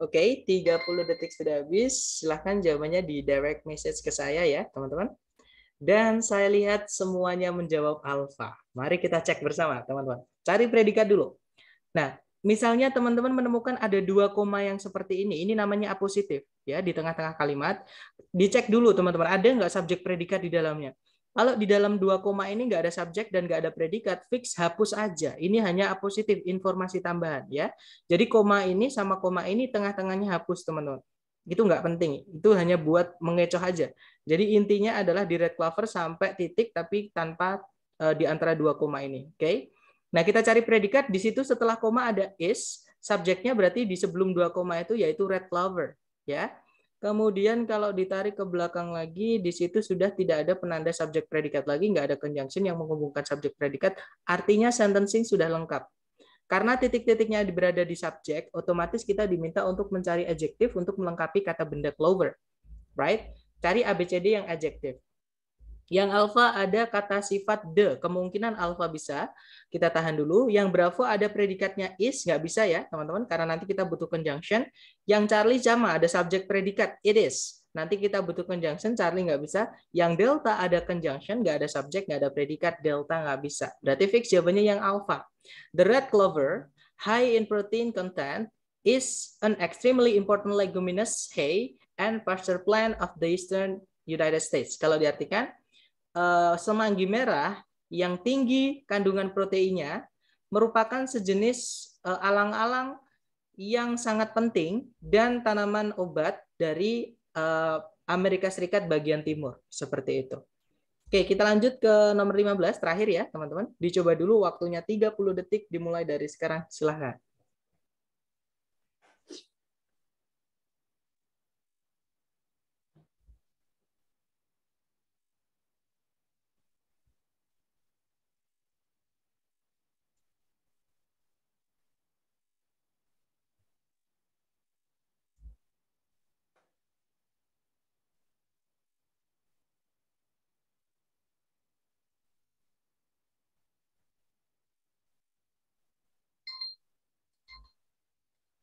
Oke, okay, 30 detik sudah habis. Silahkan jawabannya di direct message ke saya ya, teman-teman. Dan saya lihat semuanya menjawab alfa. Mari kita cek bersama, teman-teman. Cari predikat dulu. Nah, misalnya teman-teman menemukan ada dua koma yang seperti ini. Ini namanya apositif ya di tengah-tengah kalimat. Dicek dulu, teman-teman. Ada nggak subjek predikat di dalamnya? Kalau di dalam dua koma ini nggak ada subjek dan nggak ada predikat, fix hapus aja. Ini hanya positif informasi tambahan ya. Jadi koma ini sama koma ini tengah-tengahnya hapus teman-teman. Itu nggak penting. Itu hanya buat mengecoh aja. Jadi intinya adalah di red clover sampai titik tapi tanpa uh, di antara dua koma ini. Oke. Okay? Nah kita cari predikat di situ setelah koma ada is. Subjeknya berarti di sebelum dua koma itu yaitu red clover ya. Kemudian kalau ditarik ke belakang lagi, di situ sudah tidak ada penanda subjek predikat lagi, nggak ada conjunction yang menghubungkan subjek predikat. Artinya sentencing sudah lengkap. Karena titik-titiknya berada di subjek, otomatis kita diminta untuk mencari adjektif untuk melengkapi kata benda clover. Right? Cari ABCD yang adjektif. Yang alfa ada kata sifat the kemungkinan alfa bisa. Kita tahan dulu. Yang bravo ada predikatnya is, nggak bisa ya teman-teman, karena nanti kita butuh conjunction. Yang Charlie sama, ada subjek predikat, it is. Nanti kita butuh conjunction, Charlie nggak bisa. Yang delta ada conjunction, nggak ada subjek, nggak ada predikat, delta nggak bisa. Berarti fix jawabannya yang alfa. The red clover, high in protein content, is an extremely important leguminous hay and pasture plant of the eastern United States. Kalau diartikan, Eh, semanggi merah yang tinggi kandungan proteinnya merupakan sejenis eh, alang-alang yang sangat penting dan tanaman obat dari eh, Amerika Serikat bagian timur seperti itu. Oke, kita lanjut ke nomor 15 terakhir ya, teman-teman. Dicoba dulu waktunya 30 detik dimulai dari sekarang. Silahkan.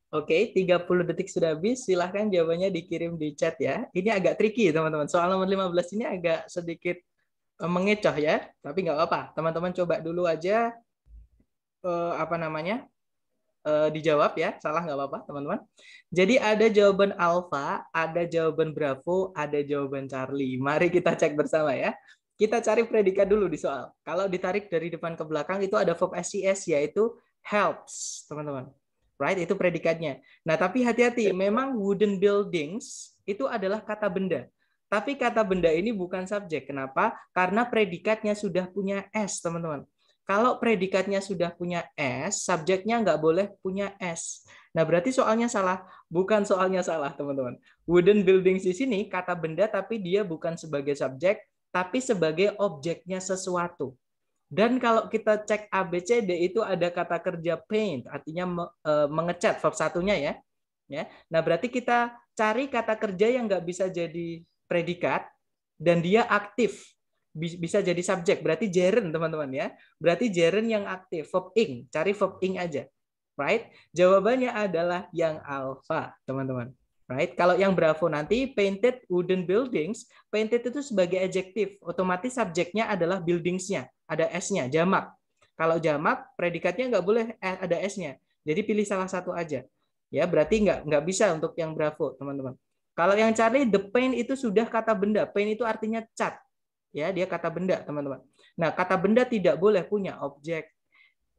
Oke, okay, 30 detik sudah habis. Silahkan jawabannya dikirim di chat ya. Ini agak tricky, teman-teman. Soal nomor 15 ini agak sedikit eh, mengecoh ya. Tapi nggak apa-apa. Teman-teman coba dulu aja, eh, apa namanya, eh, dijawab ya. Salah nggak apa-apa, teman-teman. Jadi ada jawaban Alpha, ada jawaban Bravo, ada jawaban Charlie. Mari kita cek bersama ya. Kita cari predikat dulu di soal. Kalau ditarik dari depan ke belakang, itu ada verb SES, yaitu helps, teman-teman right? Itu predikatnya. Nah, tapi hati-hati, iya. memang wooden buildings itu adalah kata benda. Tapi kata benda ini bukan subjek. Kenapa? Karena predikatnya sudah punya S, teman-teman. Kalau predikatnya sudah punya S, subjeknya nggak boleh punya S. Nah, berarti soalnya salah. Bukan soalnya salah, teman-teman. Wooden buildings di sini kata benda, tapi dia bukan sebagai subjek, tapi sebagai objeknya sesuatu. Dan kalau kita cek ABCD itu ada kata kerja paint, artinya e, mengecat verb satunya ya. Ya. Nah, berarti kita cari kata kerja yang nggak bisa jadi predikat dan dia aktif bisa jadi subjek. Berarti gerund, teman-teman ya. Berarti gerund yang aktif, verb ing. Cari verb ing aja. Right? Jawabannya adalah yang alpha, teman-teman. Right? Kalau yang Bravo nanti painted wooden buildings, painted itu sebagai adjektif, otomatis subjeknya adalah buildingsnya ada S-nya, jamak. Kalau jamak, predikatnya nggak boleh eh, ada S-nya. Jadi pilih salah satu aja. Ya, berarti nggak nggak bisa untuk yang Bravo, teman-teman. Kalau yang cari the pain itu sudah kata benda. Pain itu artinya cat. Ya, dia kata benda, teman-teman. Nah, kata benda tidak boleh punya objek.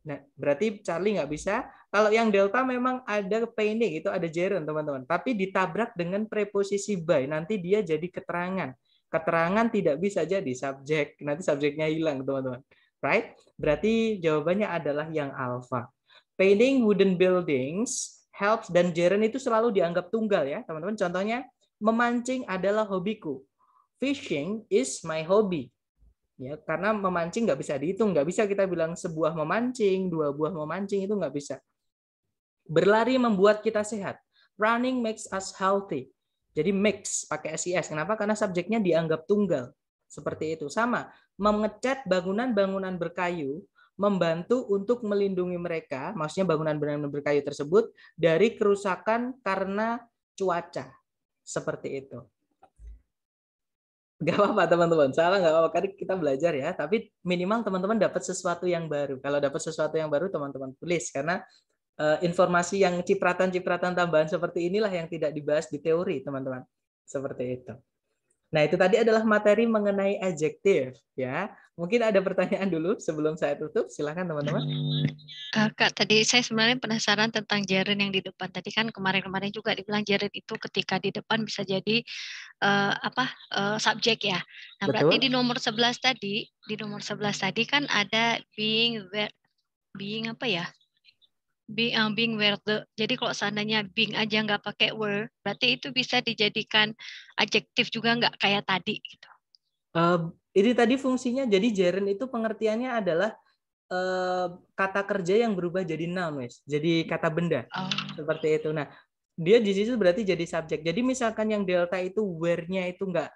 Nah, berarti Charlie nggak bisa. Kalau yang Delta memang ada painting, itu ada gerund, teman-teman. Tapi ditabrak dengan preposisi by, nanti dia jadi keterangan keterangan tidak bisa jadi subjek. Nanti subjeknya hilang, teman-teman. Right? Berarti jawabannya adalah yang alpha. Painting wooden buildings helps dan Jaren itu selalu dianggap tunggal ya, teman-teman. Contohnya, memancing adalah hobiku. Fishing is my hobby. Ya, karena memancing nggak bisa dihitung, nggak bisa kita bilang sebuah memancing, dua buah memancing itu nggak bisa. Berlari membuat kita sehat. Running makes us healthy. Jadi mix pakai SIS. Kenapa? Karena subjeknya dianggap tunggal. Seperti itu. Sama, mengecat bangunan-bangunan berkayu membantu untuk melindungi mereka, maksudnya bangunan-bangunan berkayu tersebut dari kerusakan karena cuaca. Seperti itu. Gak apa-apa teman-teman, salah gak apa-apa, karena kita belajar ya. Tapi minimal teman-teman dapat sesuatu yang baru. Kalau dapat sesuatu yang baru, teman-teman tulis. Karena Eh, informasi yang cipratan-cipratan tambahan seperti inilah yang tidak dibahas di teori, teman-teman. Seperti itu. Nah, itu tadi adalah materi mengenai adjektif, ya. Mungkin ada pertanyaan dulu sebelum saya tutup. Silahkan, teman-teman.
Eh, Kak, tadi saya sebenarnya penasaran tentang jaren yang di depan. Tadi kan kemarin-kemarin juga dibilang jaren itu ketika di depan bisa jadi uh, apa uh, subjek ya. Nah, Betul. berarti di nomor 11 tadi, di nomor 11 tadi kan ada being where, being apa ya? being, um, being where the. Jadi kalau seandainya being aja nggak pakai were, berarti itu bisa dijadikan adjektif juga nggak kayak tadi. Gitu.
Uh, ini tadi fungsinya jadi gerund itu pengertiannya adalah uh, kata kerja yang berubah jadi noun, wes. Jadi kata benda. Oh. Seperti itu. Nah, dia di situ berarti jadi subjek. Jadi misalkan yang delta itu where-nya itu nggak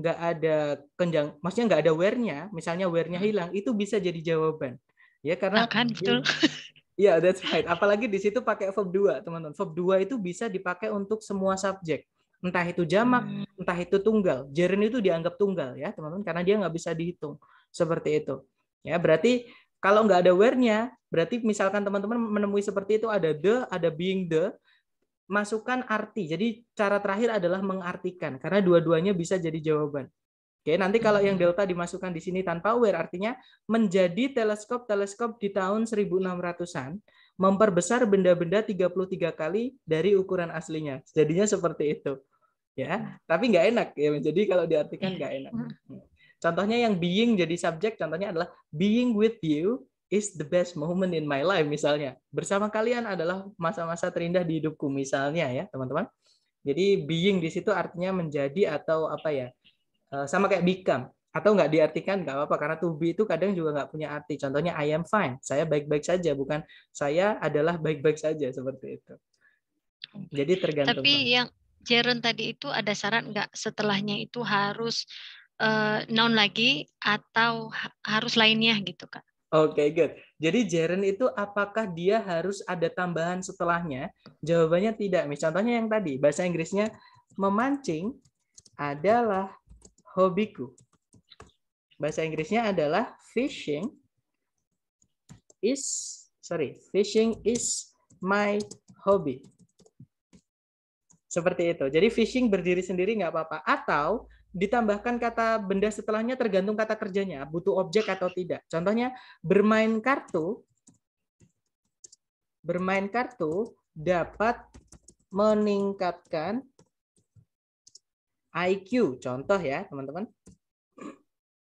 nggak ada kenjang, maksudnya nggak ada where-nya, misalnya where-nya hmm. hilang, itu bisa jadi jawaban. Ya karena nah, kan betul. Iya, yeah, that's right. Apalagi di situ pakai verb 2, teman-teman. Verb 2 itu bisa dipakai untuk semua subjek. Entah itu jamak, hmm. entah itu tunggal. Jaren itu dianggap tunggal ya, teman-teman, karena dia nggak bisa dihitung. Seperti itu. Ya, berarti kalau nggak ada where-nya, berarti misalkan teman-teman menemui seperti itu ada the, ada being the, masukkan arti. Jadi cara terakhir adalah mengartikan karena dua-duanya bisa jadi jawaban. Oke, nanti kalau yang delta dimasukkan di sini tanpa aware artinya menjadi teleskop-teleskop di tahun 1600-an memperbesar benda-benda 33 kali dari ukuran aslinya. Jadinya seperti itu. Ya, tapi nggak enak ya. Jadi kalau diartikan nggak enak. Iya. Hmm. Contohnya yang being jadi subjek contohnya adalah being with you is the best moment in my life misalnya. Bersama kalian adalah masa-masa terindah di hidupku misalnya ya, teman-teman. Jadi being di situ artinya menjadi atau apa ya? Eh, sama kayak become atau nggak diartikan nggak apa-apa karena to be itu kadang juga nggak punya arti. Contohnya I am fine, saya baik-baik saja, bukan saya adalah baik-baik saja seperti itu. Jadi tergantung. Tapi
yang Jaren tadi itu ada syarat nggak setelahnya itu harus uh, noun lagi atau harus lainnya gitu kak?
Oke, okay, good. Jadi Jaren itu apakah dia harus ada tambahan setelahnya? Jawabannya tidak. Misalnya contohnya yang tadi, bahasa Inggrisnya memancing adalah hobiku. Bahasa Inggrisnya adalah fishing is sorry, fishing is my hobby. Seperti itu. Jadi fishing berdiri sendiri nggak apa-apa. Atau ditambahkan kata benda setelahnya tergantung kata kerjanya, butuh objek atau tidak. Contohnya bermain kartu, bermain kartu dapat meningkatkan IQ contoh ya teman-teman.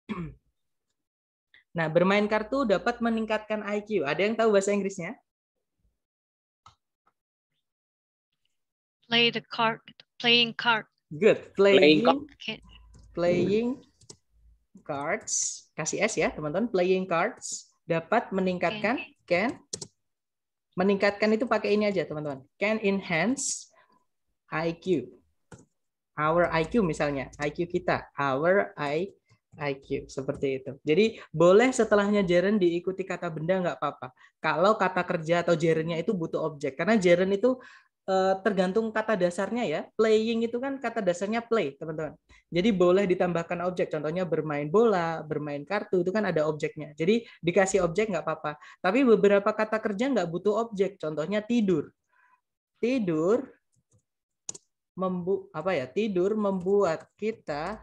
<clears throat> Nah, bermain kartu dapat meningkatkan
IQ. Ada yang tahu bahasa Inggrisnya?
Play the card, playing card.
Good, playing, playing, card. playing cards. Kasih S ya, teman-teman. Playing cards dapat meningkatkan okay. can meningkatkan itu pakai ini aja, teman-teman. Can enhance IQ our IQ misalnya, IQ kita, our I, IQ seperti itu. Jadi boleh setelahnya jaren diikuti kata benda nggak apa-apa. Kalau kata kerja atau gerundnya itu butuh objek karena gerund itu uh, tergantung kata dasarnya ya. Playing itu kan kata dasarnya play, teman-teman. Jadi boleh ditambahkan objek. Contohnya bermain bola, bermain kartu itu kan ada objeknya. Jadi dikasih objek nggak apa-apa. Tapi beberapa kata kerja nggak butuh objek. Contohnya tidur. Tidur membu apa ya tidur membuat kita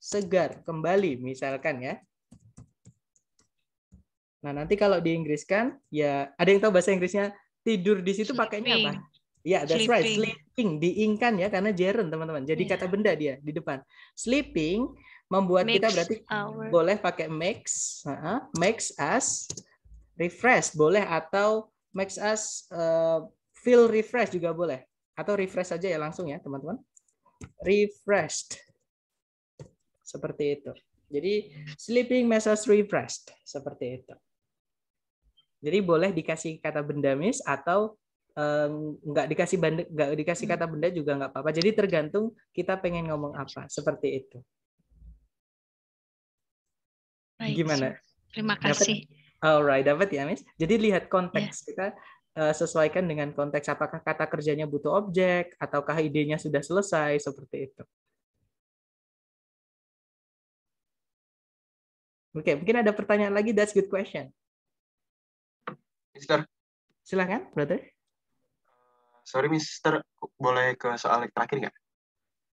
segar kembali misalkan ya. Nah nanti kalau di Inggris kan ya ada yang tahu bahasa Inggrisnya tidur di situ pakainya apa? Ya, that's sleeping. right. Sleeping diingkan ya karena gerund teman-teman. Jadi yeah. kata benda dia di depan. Sleeping membuat makes kita berarti our... boleh pakai makes, uh -huh, makes us refresh boleh atau makes us uh, feel refresh juga boleh atau refresh saja ya langsung ya teman-teman. Refreshed. Seperti itu. Jadi sleeping message refreshed seperti itu. Jadi boleh dikasih kata benda miss atau nggak um, dikasih benda nggak dikasih kata benda juga nggak apa-apa. Jadi tergantung kita pengen ngomong apa seperti itu. Gimana? Terima kasih. Dapat? Alright, dapat ya, Miss. Jadi lihat konteks yeah. kita Eh, sesuaikan dengan konteks apakah kata kerjanya butuh objek ataukah idenya sudah selesai seperti itu.
Oke, okay, mungkin ada pertanyaan lagi. That's good question. Mister.
Silahkan, brother. Eh,
sorry, Mister. Boleh ke soal yang terakhir nggak?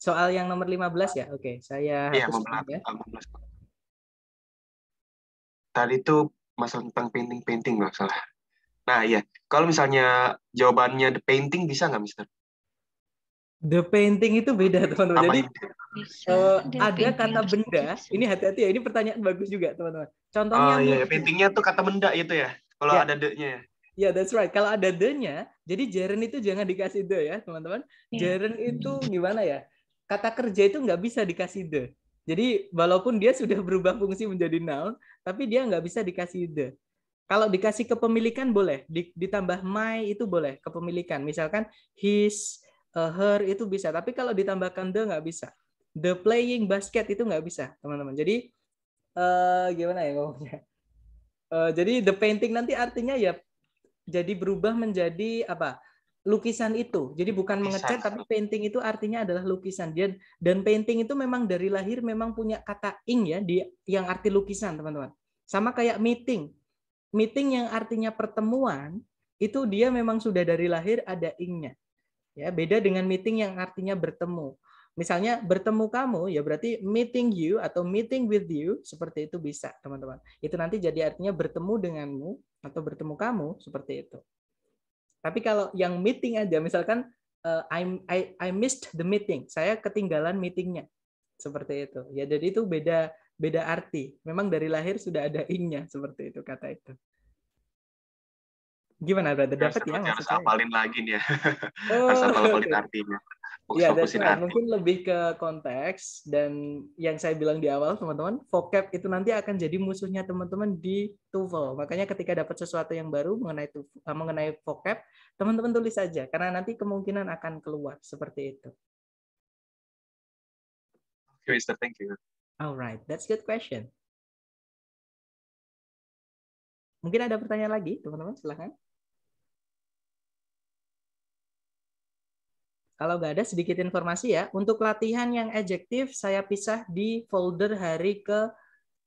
Soal yang nomor 15 ya? Oke, okay, saya Iya, nomor
Ya.
Tadi itu masalah tentang painting-painting
nggak salah. Nah iya, kalau misalnya jawabannya the painting bisa nggak Mister?
The painting itu beda teman-teman. Jadi
bisa, uh, ada kata benda. Ini hati-hati ya. Ini pertanyaan bagus juga teman-teman. Contohnya. Oh iya, paintingnya tuh kata benda itu ya.
Kalau yeah. ada the-nya ya. Ya,
yeah, that's right. Kalau ada the-nya, jadi jaren itu jangan dikasih the ya, teman-teman. Yeah. Iya. Jaren itu gimana ya? Kata kerja itu nggak bisa dikasih the. Jadi walaupun dia sudah berubah fungsi menjadi noun, tapi dia nggak bisa dikasih the. Kalau dikasih kepemilikan boleh, ditambah my itu boleh kepemilikan. Misalkan his, uh, her itu bisa. Tapi kalau ditambahkan the nggak bisa. The playing basket itu nggak bisa, teman-teman. Jadi uh, gimana ya ngomongnya? Uh, jadi the painting nanti artinya ya jadi berubah menjadi apa? lukisan itu. Jadi bukan mengecat tapi painting itu artinya adalah lukisan. Dia dan painting itu memang dari lahir memang punya kata ing ya di yang arti lukisan, teman-teman. Sama kayak meeting meeting yang artinya pertemuan itu dia memang sudah dari lahir ada ingnya. Ya, beda dengan meeting yang artinya bertemu. Misalnya bertemu kamu ya berarti meeting you atau meeting with you seperti itu bisa, teman-teman. Itu nanti jadi artinya bertemu denganmu atau bertemu kamu seperti itu. Tapi kalau yang meeting aja misalkan eh, I, I I missed the meeting. Saya ketinggalan meetingnya. Seperti itu. Ya jadi itu beda beda arti. Memang dari lahir sudah ada ingnya seperti itu kata itu. Gimana berarti dapat ya? Harus ya, hafalin lagi nih ya. <laughs> Oh, harus hafalin okay. artinya.
Fokus ya, fokusin arti.
Mungkin lebih ke konteks dan yang saya bilang di awal teman-teman, vocab itu nanti akan jadi musuhnya teman-teman di TOEFL. Makanya ketika dapat sesuatu yang baru mengenai TOEFL, eh, mengenai vocab, teman-teman tulis saja karena nanti kemungkinan akan keluar seperti itu.
Oke, okay, Mister, thank you. All right, that's good question. Mungkin ada pertanyaan
lagi, teman-teman, silahkan. Kalau nggak ada sedikit informasi ya. Untuk latihan yang adjektif saya pisah di folder hari ke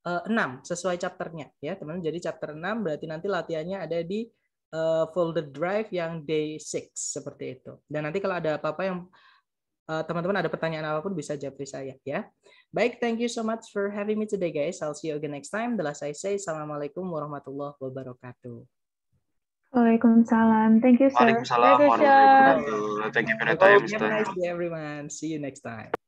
6 eh, sesuai chapternya ya teman-teman. Jadi chapter 6 berarti nanti latihannya ada di eh, folder drive yang day 6 seperti itu. Dan nanti kalau ada apa-apa yang Eh, teman-teman uh, ada pertanyaan apapun bisa japri saya ya. Baik, thank you so much for having me today guys. I'll see you again next time. The last I say, Assalamualaikum warahmatullahi wabarakatuh.
Waalaikumsalam. Thank you, sir. Waalaikumsalam. Thank you, sir. Thank you for your time, Have a nice day,
everyone. See you next time.